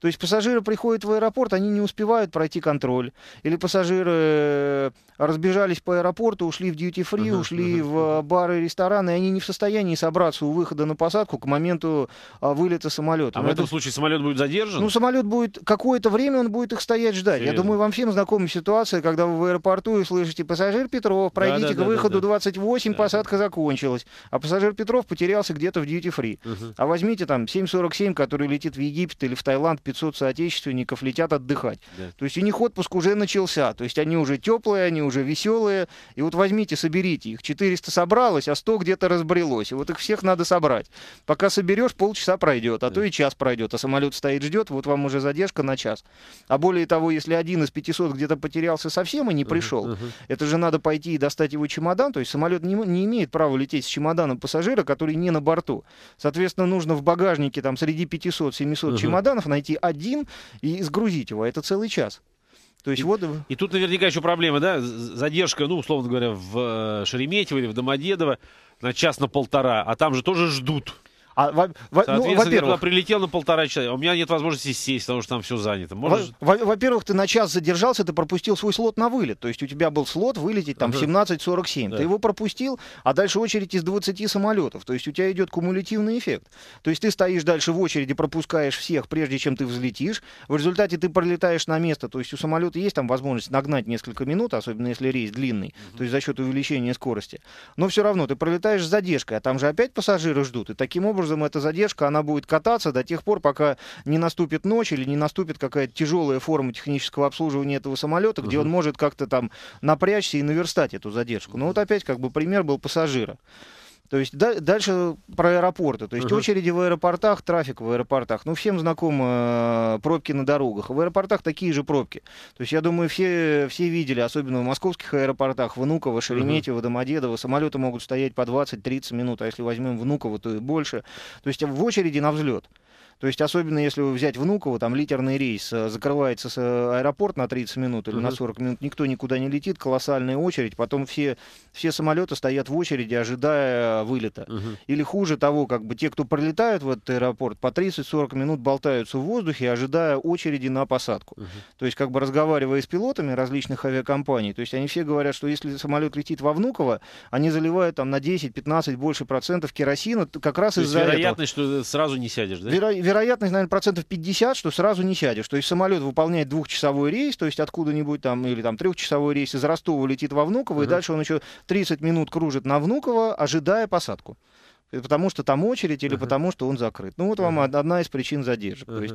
То есть пассажиры приходят в аэропорт, они не успевают пройти контроль. Или пассажиры э, разбежались по аэропорту, ушли в дьюти-фри, uh-huh, ушли uh-huh. в э, бары и рестораны, и они не в состоянии собраться у выхода на посадку к моменту а, вылета самолета. А в этом случае самолет будет задержан? Ну, самолет будет... Какое-то время он будет их стоять ждать. Серьезно? Я думаю, вам всем знакома ситуация, когда вы в аэропорту и слышите «Пассажир Петров, пройдите да, да, к да, выходу да, да. 28, да. посадка закончилась». А пассажир Петров потерялся где-то в дьюти-фри. Uh-huh. А возьмите там 747, который летит в Египет или в Таиланд, 500 соотечественников летят отдыхать. Да. То есть у них отпуск уже начался, то есть они уже теплые, они уже веселые. И вот возьмите, соберите их. 400 собралось, а 100 где-то разбрелось. И вот их всех надо собрать. Пока соберешь, полчаса пройдет, а да. то и час пройдет. А самолет стоит, ждет, вот вам уже задержка на час. А более того, если один из 500 где-то потерялся совсем и не пришел, uh-huh, это же надо пойти и достать его чемодан. То есть самолет не, не имеет права лететь с чемоданом пассажира, который не на борту. Соответственно, нужно в багажнике там среди 500-700 uh-huh. чемоданов найти один и сгрузить его. Это целый час. То есть и, вот... и тут наверняка еще проблема, да, задержка, ну, условно говоря, в э, Шереметьево или в Домодедово на час на полтора, а там же тоже ждут. А, во, во, ну, Соответственно, ну, я прилетел на полтора часа, у меня нет возможности сесть, потому что там все занято. Можешь... Во-первых, во ты на час задержался, ты пропустил свой слот на вылет. То есть у тебя был слот вылететь там uh-huh. 17.47. Да. Ты его пропустил, а дальше очередь из 20 самолетов. То есть у тебя идет кумулятивный эффект. То есть ты стоишь дальше в очереди, пропускаешь всех, прежде чем ты взлетишь. В результате ты пролетаешь на место. То есть у самолета есть там возможность нагнать несколько минут, особенно если рейс длинный, uh-huh. то есть за счет увеличения скорости. Но все равно ты пролетаешь с задержкой, а там же опять пассажиры ждут. И таким образом образом, эта задержка, она будет кататься до тех пор, пока не наступит ночь или не наступит какая-то тяжелая форма технического обслуживания этого самолета, где угу. он может как-то там напрячься и наверстать эту задержку. Но вот опять как бы пример был пассажира. То есть да, дальше про аэропорты. То есть uh-huh. очереди в аэропортах, трафик в аэропортах. Ну, всем знакомы э, пробки на дорогах. В аэропортах такие же пробки. То есть, я думаю, все, все видели, особенно в московских аэропортах, Внуково, Шереметьево, uh-huh. Домодедово, самолеты могут стоять по 20-30 минут, а если возьмем Внуково, то и больше. То есть в очереди на взлет. То есть, особенно если взять Внуково, там литерный рейс, э, закрывается с э, аэропорт на 30 минут или на 40 минут, никто никуда не летит, колоссальная очередь, потом все, все самолеты стоят в очереди, ожидая э, вылета. Или хуже того, как бы те, кто пролетают в этот аэропорт, по 30-40 минут болтаются в воздухе, ожидая очереди на посадку. То есть, как бы разговаривая с пилотами различных авиакомпаний, то есть они все говорят, что если самолет летит во Внуково, они заливают там на 10-15 больше процентов керосина, как раз из-за этого. вероятность, что сразу не сядешь, да? Веро- вероятность, наверное, процентов 50, что сразу не сядешь. То есть самолет выполняет двухчасовой рейс, то есть откуда-нибудь там, или там трехчасовой рейс из Ростова летит во Внуково, uh-huh. и дальше он еще 30 минут кружит на Внуково, ожидая посадку э, потому что там очередь или uh-huh. потому что он закрыт. Ну вот uh-huh. вам одна из причин задержек. Uh-huh. То есть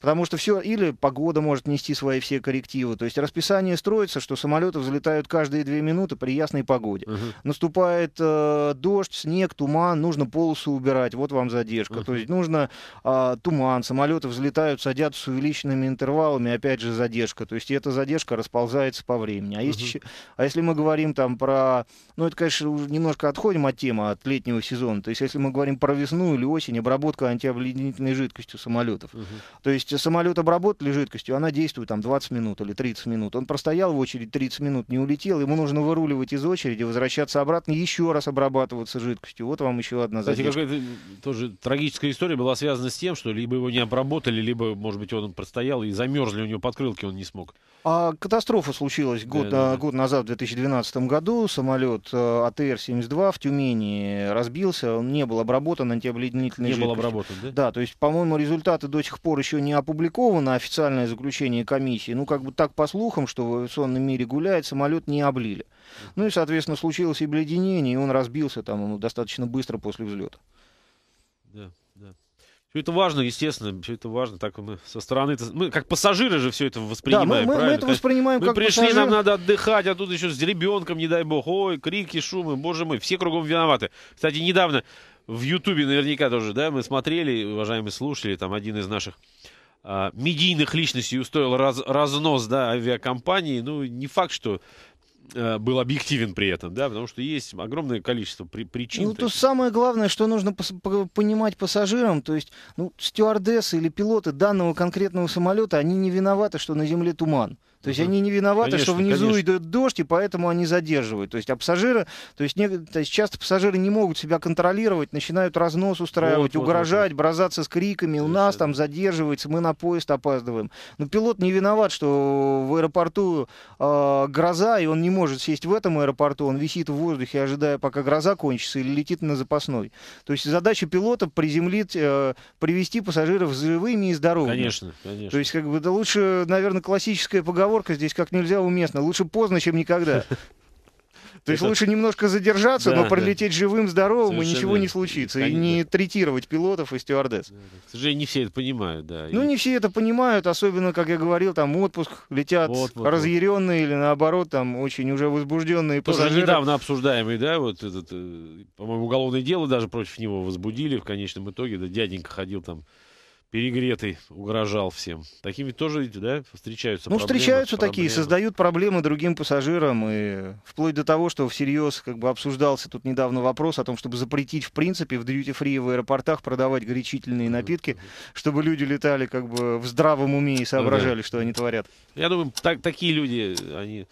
Потому что все, или погода может нести свои все коррективы. То есть расписание строится, что самолеты взлетают каждые две минуты при ясной погоде. Угу. Наступает э, дождь, снег, туман, нужно полосу убирать, вот вам задержка. Угу. То есть нужно э, туман, самолеты взлетают, садятся с увеличенными интервалами, опять же задержка. То есть эта задержка расползается по времени. А, есть угу. еще, а если мы говорим там про... Ну это, конечно, уже немножко отходим от темы, от летнего сезона. То есть если мы говорим про весну или осень, обработка антиобледенительной жидкостью самолетов. Угу. То есть есть самолет обработали жидкостью, она действует там 20 минут или 30 минут. Он простоял в очереди 30 минут, не улетел, ему нужно выруливать из очереди, возвращаться обратно, еще раз обрабатываться жидкостью. Вот вам еще одна задержка. Кстати, какая-то тоже трагическая история была связана с тем, что либо его не обработали, либо, может быть, он простоял и замерзли у него подкрылки, он не смог. А катастрофа случилась год, да, да. год назад, в 2012 году. Самолет э, АТР-72 в Тюмени разбился, он не был обработан антиобледенительной не жидкостью. Не был обработан, да? Да, то есть, по-моему, результаты до сих пор еще не опубликовано официальное заключение комиссии, ну, как бы так по слухам, что в авиационном мире гуляет, самолет не облили. Ну и, соответственно, случилось и обледенение, и он разбился там ну, достаточно быстро после взлета. Да, да. Все это важно, естественно, все это важно. Так мы со стороны, мы как пассажиры же все это воспринимаем. Да, мы, мы, мы это воспринимаем мы как пришли, пассажиры. нам надо отдыхать, а тут еще с ребенком, не дай бог, ой, крики, шумы, боже мой, все кругом виноваты. Кстати, недавно в Ютубе наверняка тоже, да, мы смотрели, уважаемые слушатели, там один из наших э, медийных личностей устроил раз, разнос да, авиакомпании, ну, не факт, что а, был объективен при этом, да, потому что есть огромное количество при причин. Ну, то есть. самое главное, что нужно пос понимать пассажирам, то есть, ну, стюардессы или пилоты данного конкретного самолета, они не виноваты, что на земле туман. То есть они не виноваты, конечно, что внизу конечно. идет дождь, и поэтому они задерживают. То есть, а пассажиры, то есть, не, то есть часто пассажиры не могут себя контролировать, начинают разнос устраивать, вот, угрожать, вот, вот. бросаться с криками, у нас там задерживается, мы на поезд опаздываем. Но пилот не виноват, что в аэропорту э, гроза, и он не может сесть в этом аэропорту, он висит в воздухе, ожидая, пока гроза кончится, или летит на запасной. То есть задача пилота приземлить, э, привести пассажиров живыми и здоровыми. Конечно, конечно. То есть, как бы, это лучше, наверное, классическая поговорка поговорка здесь как нельзя уместна. Лучше поздно, чем никогда. То есть лучше немножко задержаться, но пролететь живым, здоровым, и ничего не случится. и не третировать пилотов и стюардесс. Да, К сожалению, не все это понимают, да. Ну, не все это понимают, особенно, как я говорил, там отпуск, летят разъяренные или наоборот, там очень уже возбужденные Тоже пассажиры. недавно обсуждаемый, да, вот этот, э, по-моему, уголовное дело даже против него возбудили в конечном итоге. Да, дяденька ходил там перегретый угрожал всем. Такими тоже, да, встречаются Ну, проблемы, встречаются проблемы. такие, создают проблемы другим пассажирам, и вплоть до того, что всерьез как бы обсуждался тут недавно вопрос о том, чтобы запретить, в принципе, в дьюти-фри в аэропортах продавать горячительные напитки, чтобы люди летали как бы в здравом уме и ну соображали, что они творят. Я думаю, так, такие люди, они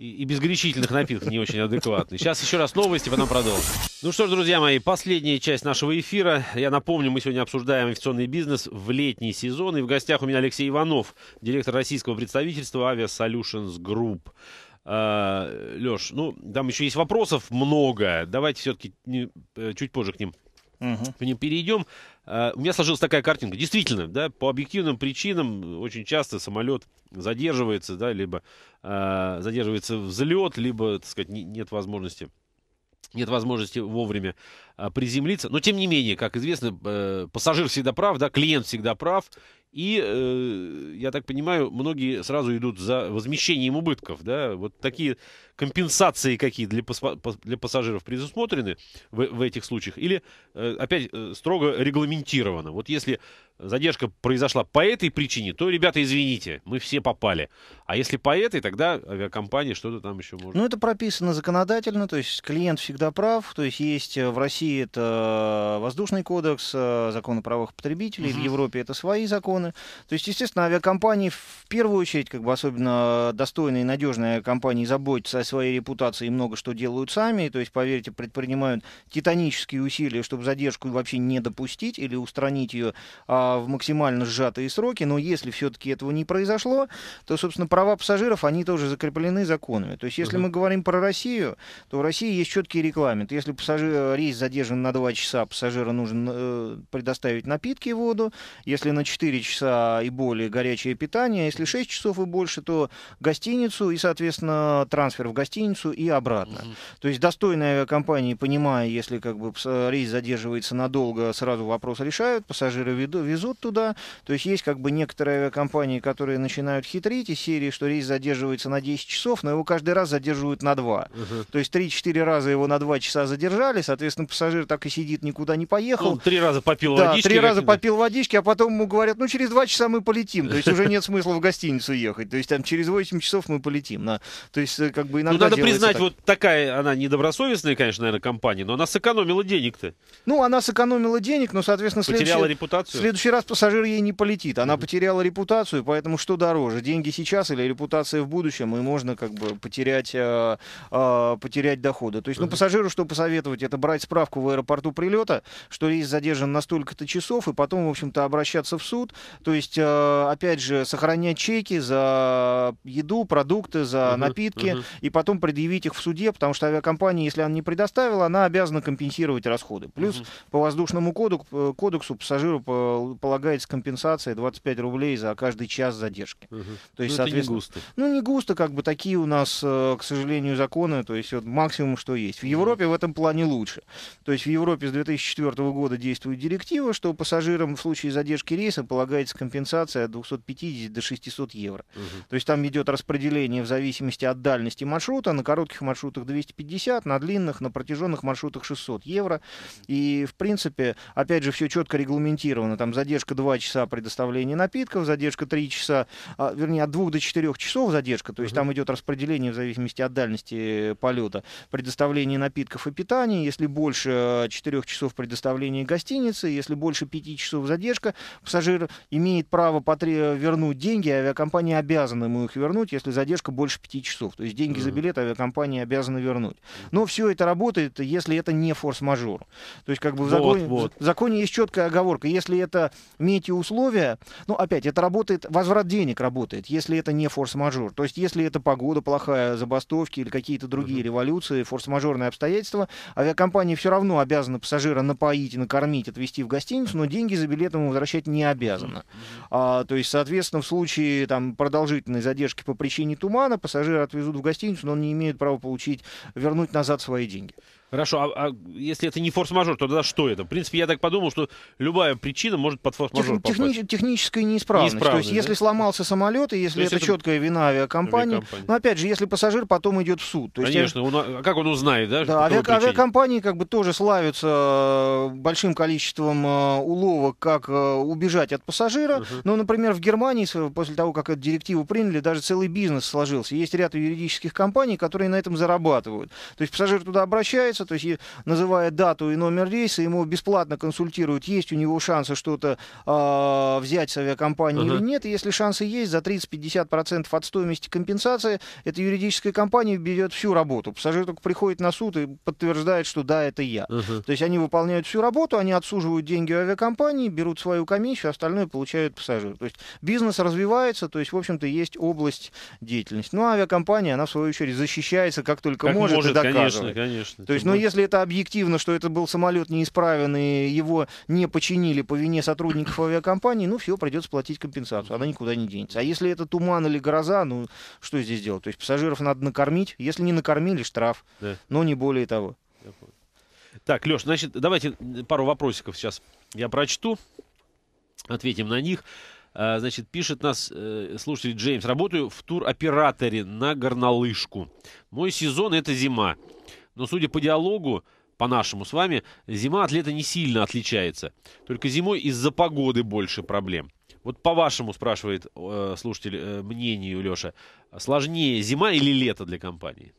и, и напитков не очень адекватный. Сейчас еще раз новости, потом продолжим. Ну что ж, друзья мои, последняя часть нашего эфира. Я напомню, мы сегодня обсуждаем авиационный бизнес в летний сезон. И в гостях у меня Алексей Иванов, директор российского представительства Aviasolutions Group. А, Леш, ну, там еще есть вопросов много. Давайте все-таки э, чуть позже к ним Угу. К перейдем. А, у меня сложилась такая картинка. Действительно, да, по объективным причинам очень часто самолет задерживается, да, либо а, задерживается взлет, либо, так сказать, нет возможности нет возможности вовремя а, приземлиться. Но тем не менее, как известно, э, пассажир всегда прав, да, клиент всегда прав. И, э, я так понимаю, многие сразу идут за возмещением убытков. Да? Вот такие компенсации какие для, для пассажиров предусмотрены в, в этих случаях? Или, э, опять, строго регламентировано? Вот если задержка произошла по этой причине, то, ребята, извините, мы все попали. А если по этой, тогда авиакомпании что-то там еще может. Ну, это прописано законодательно, то есть клиент всегда прав. То есть есть э, в России это э, воздушный кодекс, э, закон о правах потребителей, угу. в Европе это свои законы. То есть, естественно, авиакомпании в первую очередь, как бы особенно достойные и надежные компании заботятся о своей репутации и много что делают сами. То есть, поверьте, предпринимают титанические усилия, чтобы задержку вообще не допустить или устранить ее а, в максимально сжатые сроки. Но если все-таки этого не произошло, то, собственно, права пассажиров, они тоже закреплены законами. То есть, если угу. мы говорим про Россию, то в России есть четкий регламент. Если пассажир, э, рейс задержан на 2 часа, пассажиру нужно э, предоставить напитки и воду. Если на 4 часа и более горячее питание. Если 6 часов и больше, то гостиницу и, соответственно, трансфер в гостиницу и обратно. Угу. То есть, достойная авиакомпания, понимая, если как бы рейс задерживается надолго, сразу вопрос решают, пассажиры везут туда. То есть, есть как бы некоторые авиакомпании, которые начинают хитрить и серии говорит, что рейс задерживается на 10 часов, но его каждый раз задерживают на 2. Угу. То есть 3-4 раза его на 2 часа задержали, соответственно, пассажир так и сидит, никуда не поехал. Он ну, три раза попил да, водички. три раза попил водички, а потом ему говорят, ну, через 2 часа мы полетим. То есть уже нет смысла в гостиницу ехать. То есть там через 8 часов мы полетим. Да. То есть э, как бы ну, иногда Ну, надо признать, так. вот такая, она недобросовестная, конечно, наверное, компания, но она сэкономила денег-то. Ну, она сэкономила денег, но, соответственно, потеряла репутацию. следующий раз пассажир ей не полетит. Она угу. потеряла репутацию, поэтому что дороже, деньги сейчас или показатели репутации в будущем, и можно как бы потерять, э, э потерять доходы. То есть, ну, пассажиру что посоветовать? Это брать справку в аэропорту прилета, что рейс задержан на столько-то часов, и потом, в общем-то, обращаться в суд. То есть, э, опять же, сохранять чеки за еду, продукты, за uh-huh, напитки, uh-huh. и потом предъявить их в суде, потому что авиакомпания, если она не предоставила, она обязана компенсировать расходы. Плюс uh-huh. по воздушному кодексу, э, кодексу пассажиру полагается компенсация 25 рублей за каждый час задержки. Угу. То есть, ну, соответственно, густо. Ну, не густо, как бы такие у нас, э, к сожалению, законы, то есть вот максимум, что есть. В Европе в этом плане лучше. То есть в Европе с 2004 года действует директива, что пассажирам в случае задержки рейса полагается компенсация от 250 до 600 евро. Угу. То есть там идет распределение в зависимости от дальности маршрута. На коротких маршрутах 250, на длинных, на протяженных маршрутах 600 евро. И, в принципе, опять же, все четко регламентировано. Там задержка 2 часа предоставления напитков, задержка 3 часа, а, вернее, от 2 до 4 3-4 часов задержка, то есть uh-huh. там идет распределение в зависимости от дальности э, полета, предоставление напитков и питания, если больше 4 э, часов предоставления гостиницы, если больше 5 часов задержка, пассажир имеет право потре- вернуть деньги, авиакомпания обязана ему их вернуть, если задержка больше 5 часов, то есть деньги uh-huh. за билет авиакомпания обязана вернуть. Но все это работает, если это не форс-мажор. То есть как бы в законе, вот, вот. в законе есть четкая оговорка, если это метеоусловия, ну опять, это работает, возврат денег работает, если это не не форс-мажор. То есть, если это погода плохая, забастовки или какие-то другие uh-huh. революции, форс-мажорные обстоятельства, авиакомпания все равно обязана пассажира напоить, накормить, отвезти в гостиницу, но деньги за билет ему возвращать не обязана. Uh-huh. А, то есть, соответственно, в случае там, продолжительной задержки по причине тумана пассажира отвезут в гостиницу, но он не имеет права получить, вернуть назад свои деньги. Хорошо, а, а если это не форс-мажор, то тогда что это? В принципе, я так подумал, что любая причина может под форс-мажор Тех, техни, Техническая неисправность. неисправность. То есть, да? если сломался самолет, и если это, это четкая вина авиакомпании. авиакомпании. Но ну, опять же, если пассажир потом идет в суд. То есть, Конечно, он, а как он узнает, да? да авиа, авиакомпании как бы тоже славятся э, большим количеством э, уловок, как э, убежать от пассажира. Угу. Но, например, в Германии, после того, как эту директиву приняли, даже целый бизнес сложился. Есть ряд юридических компаний, которые на этом зарабатывают. То есть пассажир туда обращается, регистрация, то есть называет дату и номер рейса, ему бесплатно консультируют, есть у него шансы что-то э, взять с авиакомпании uh-huh. или нет. И если шансы есть, за 30-50% от стоимости компенсации эта юридическая компания берет всю работу. Пассажир только приходит на суд и подтверждает, что да, это я. Uh-huh. То есть они выполняют всю работу, они отсуживают деньги у авиакомпании, берут свою комиссию, а остальное получают пассажир. То есть бизнес развивается, то есть, в общем-то, есть область деятельности. Но ну, а авиакомпания, она, в свою очередь, защищается как только как может, может и доказывает. Конечно, конечно. То есть, но если это объективно, что это был самолет и его не починили по вине сотрудников авиакомпании, ну все, придется платить компенсацию, она никуда не денется. А если это туман или гроза, ну что здесь делать? То есть пассажиров надо накормить, если не накормили, штраф, да. но не более того. Так, Леш, значит, давайте э, пару вопросиков сейчас я прочту, ответим на них. А, значит, пишет нас э, слушатель Джеймс. Работаю в туроператоре на горнолыжку. Мой сезон – это зима. Но, судя по диалогу, по-нашему с вами, зима от лета не сильно отличается. Только зимой из-за погоды больше проблем. Вот по-вашему, спрашивает э, слушатель, э, мнению Леша, сложнее зима или лето для компании?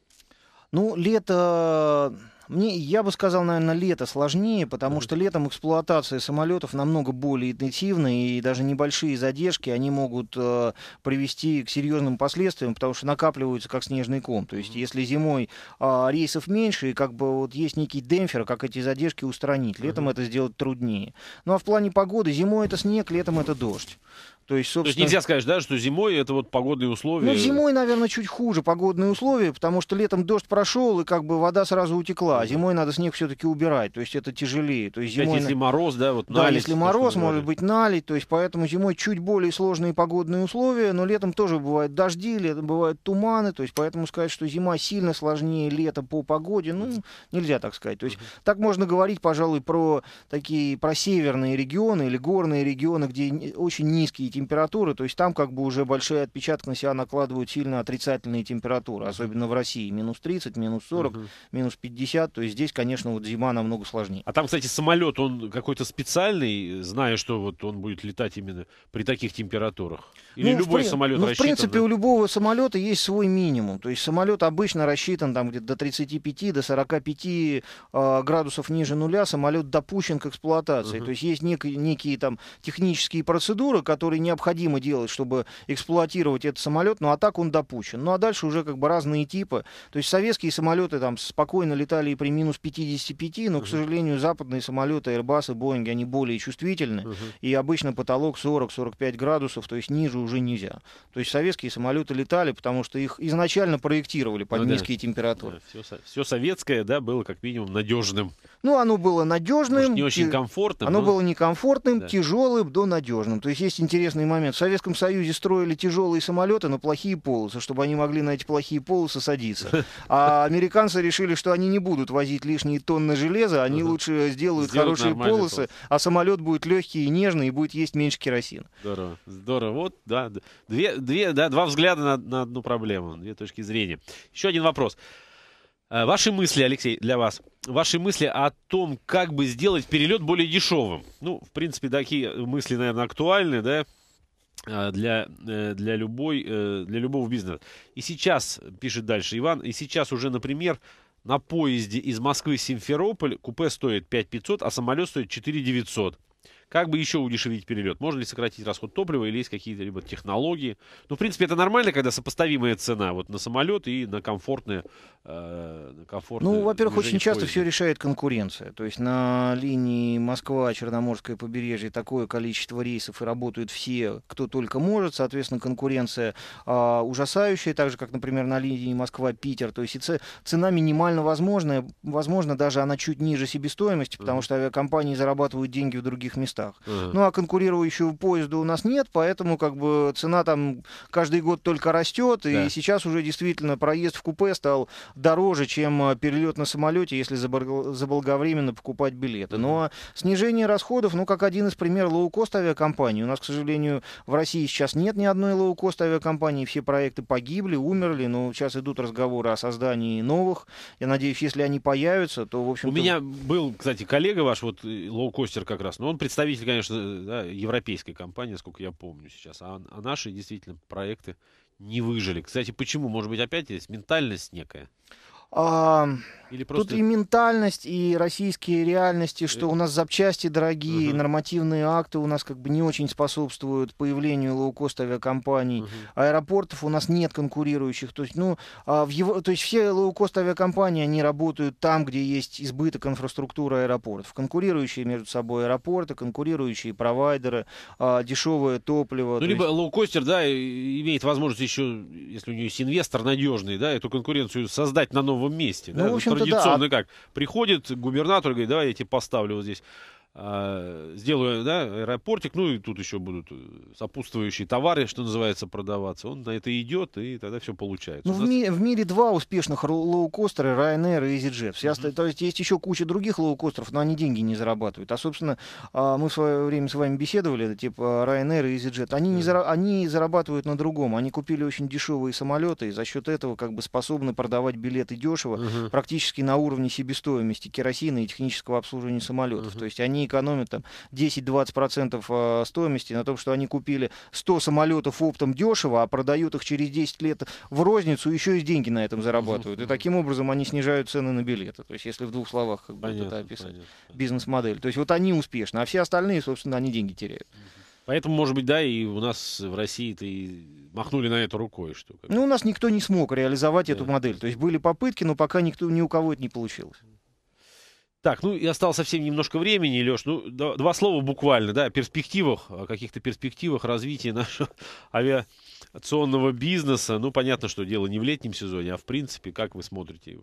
Ну, лето мне, я бы сказал, наверное, лето сложнее, потому что летом эксплуатация самолетов намного более интенсивна, и даже небольшие задержки, они могут э, привести к серьезным последствиям, потому что накапливаются как снежный ком. То есть, если зимой э, рейсов меньше, и как бы вот есть некий демпфер, как эти задержки устранить. Летом это сделать труднее. Ну а в плане погоды, зимой это снег, летом это дождь. То есть, собственно... То есть нельзя сказать, да, что зимой это вот погодные условия? Ну, зимой, наверное, чуть хуже погодные условия, потому что летом дождь прошел, и как бы вода сразу утекла. Да, зимой надо снег все-таки убирать, то есть это тяжелее. То есть зимой... Если мороз, да, вот налить. Да, если мороз, может быть налить, то есть поэтому зимой чуть более сложные погодные условия, но летом тоже бывают дожди, летом бывают туманы, то есть поэтому сказать, что зима сильно сложнее лета по погоде, ну, нельзя так сказать. То есть так можно говорить, пожалуй, про такие, про северные регионы или горные регионы, где очень низкие температуры, то есть там как бы уже большой отпечаток на себя накладывают сильно отрицательные температуры, особенно в России, минус 30, минус 40, минус 50, летят. То есть здесь, конечно, вот зима намного сложнее. А там, кстати, самолет, он какой-то специальный, зная, что вот он будет летать именно при таких температурах? Или ну, любой при... самолет ну, рассчитан? в принципе, у любого самолета есть свой минимум. То есть самолет обычно рассчитан там где-то до 35, до 45 э, а, градусов ниже нуля. Самолет допущен к эксплуатации. Uh-huh. То есть есть нек- некие там технические процедуры, которые необходимо делать, чтобы эксплуатировать этот самолет. Ну а так он допущен. Ну а дальше уже как бы разные типы. То есть советские самолеты там спокойно летали при, при минус 55, но, к сожалению, западные самолеты, Airbus и Boeing, они более чувствительны, угу. и обычно потолок 40-45 градусов, то есть ниже уже нельзя. То есть советские самолеты летали, потому что их изначально проектировали под ну, низкие да. температуры. Да, все, все советское, да, было как минимум надежным. Ну, оно было надежным. Может, не очень комфортным. Оно но... было некомфортным, да. тяжелым, до надежным. То есть есть интересный момент. В Советском Союзе строили тяжелые самолеты но плохие полосы, чтобы они могли на эти плохие полосы садиться. А американцы решили, что они не будут будут возить лишние тонны железа, они угу. лучше сделают, сделают хорошие полосы, полос. а самолет будет легкий и нежный и будет есть меньше керосина. Здорово, здорово. Вот, да, две, две, да, два взгляда на, на одну проблему, две точки зрения. Еще один вопрос. Э, ваши мысли, Алексей, для вас. Ваши мысли о том, как бы сделать перелет более дешевым. Ну, в принципе, такие мысли, наверное, актуальны, да, э, для, э, для, любой, для любого бизнеса. И сейчас, пишет дальше Иван, и сейчас уже, например, на поезде из Москвы в Симферополь купе стоит 5500, а самолет стоит 4900. Как бы еще удешевить перелет? Можно ли сократить расход топлива или есть какие-то либо технологии? Ну, в принципе, это нормально, когда сопоставимая цена вот на самолет и на комфортное, э, на комфортное Ну, во-первых, очень часто все решает конкуренция. То есть на линии Москва-Черноморское побережье такое количество рейсов и работают все, кто только может. Соответственно, конкуренция э, ужасающая, так же, как, например, на линии Москва-Питер. То есть и цена минимально возможная, возможно, даже она чуть ниже себестоимости, потому что авиакомпании зарабатывают деньги в других местах местах. Uh-huh. Ну а конкурирующего поезда у нас нет, поэтому как бы цена там каждый год только растет, да. и сейчас уже действительно проезд в купе стал дороже, чем э, перелет на самолете, если заблаговременно покупать билеты. Uh-huh. Но снижение расходов, ну как один из примеров лоукост авиакомпании. У нас, к сожалению, в России сейчас нет ни одной лоукост авиакомпании, все проекты погибли, умерли, но сейчас идут разговоры о создании новых. Я надеюсь, если они появятся, то, в общем У меня был, кстати, коллега ваш, вот э, лоукостер как раз, но он представитель представитель, конечно, да, европейской компании, сколько я помню сейчас. А, а наши действительно проекты не выжили. Кстати, почему? Может быть, опять есть ментальность некая? Или просто... Тут и ментальность, и российские реальности, что э. у нас запчасти дорогие, угу. нормативные акты у нас как бы не очень способствуют появлению лоукост авиакомпаний. Угу. Аэропортов у нас нет конкурирующих. То есть, ну, а в его... То есть все лоукост авиакомпании, они работают там, где есть избыток инфраструктуры аэропортов. Конкурирующие между собой аэропорты, конкурирующие провайдеры, а, дешевое топливо. Ну, либо есть... лоукостер, да, имеет возможность еще, если у него есть инвестор надежный, да, эту конкуренцию создать на новом месте. Ну, да? в общем традиционно да. как. Приходит губернатор и говорит, давай я тебе поставлю вот здесь. А, сделаю да, аэропортик, ну и тут еще будут э, сопутствующие товары, что называется, продаваться. Он на это идет, и тогда все получается. Ну, нас... в, ми- в мире два успешных лоукостера, Ryanair и EasyJet. Сейчас, mm-hmm. То есть есть еще куча других лоукостеров, но они деньги не зарабатывают. А, собственно, а, мы в свое время с вами беседовали, типа Ryanair и EasyJet. Они, mm-hmm. не зара- они зарабатывают на другом. Они купили очень дешевые самолеты, и за счет этого как бы способны продавать билеты дешево, mm-hmm. практически на уровне себестоимости керосина и технического обслуживания самолетов. Mm-hmm. То есть они они экономят там 10-20% э, стоимости на том, что они купили 100 самолетов оптом дешево, а продают их через 10 лет в розницу, еще и деньги на этом зарабатывают. И таким образом они снижают цены на билеты. То есть, если в двух словах как бы понятно, это описать, бизнес-модель. То есть, вот они успешны, а все остальные, собственно, они деньги теряют. Поэтому, может быть, да, и у нас в России-то и махнули на это рукой. Что ну, у нас никто не смог реализовать да. эту модель. То есть были попытки, но пока никто, ни у кого это не получилось. Так, ну и осталось совсем немножко времени, Леш. Ну, да, два слова буквально, да, о перспективах, о каких-то перспективах развития нашего авиационного бизнеса. Ну, понятно, что дело не в летнем сезоне, а в принципе, как вы смотрите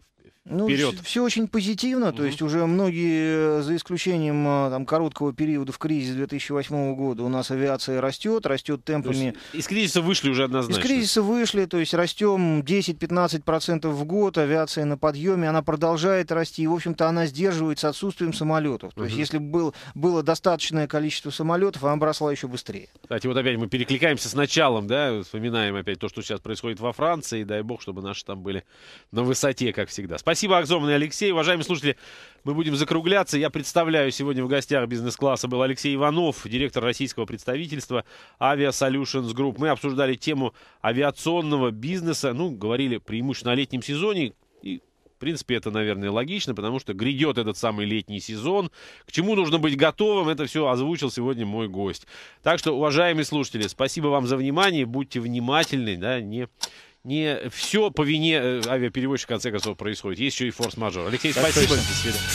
ну, вперед. Все очень позитивно, угу. то есть уже многие, э, за исключением э, там, короткого периода в кризисе 2008 года, у нас авиация растет, растет темпами. из кризиса вышли уже однозначно. Из кризиса вышли, то есть растем 10-15% в год, авиация на подъеме, она продолжает расти, и, в общем-то, она сдерживается отсутствием самолетов. То угу. есть если был, было достаточное количество самолетов, она бросала еще быстрее. Кстати, вот опять мы перекликаемся с началом, да, вспоминаем опять то, что сейчас происходит во Франции, и дай бог, чтобы наши там были на высоте, как всегда. Спасибо. Спасибо, огромное, Алексей. Уважаемые слушатели, мы будем закругляться. Я представляю, сегодня в гостях бизнес-класса был Алексей Иванов, директор российского представительства Aviasolutions Group. Мы обсуждали тему авиационного бизнеса, ну, говорили преимущественно о летнем сезоне, и в принципе, это, наверное, логично, потому что грядет этот самый летний сезон. К чему нужно быть готовым, это все озвучил сегодня мой гость. Так что, уважаемые слушатели, спасибо вам за внимание. Будьте внимательны, да, не не все по вине э, авиаперевозчика, в конце концов, происходит. Есть еще и форс-мажор. Алексей, спасибо. До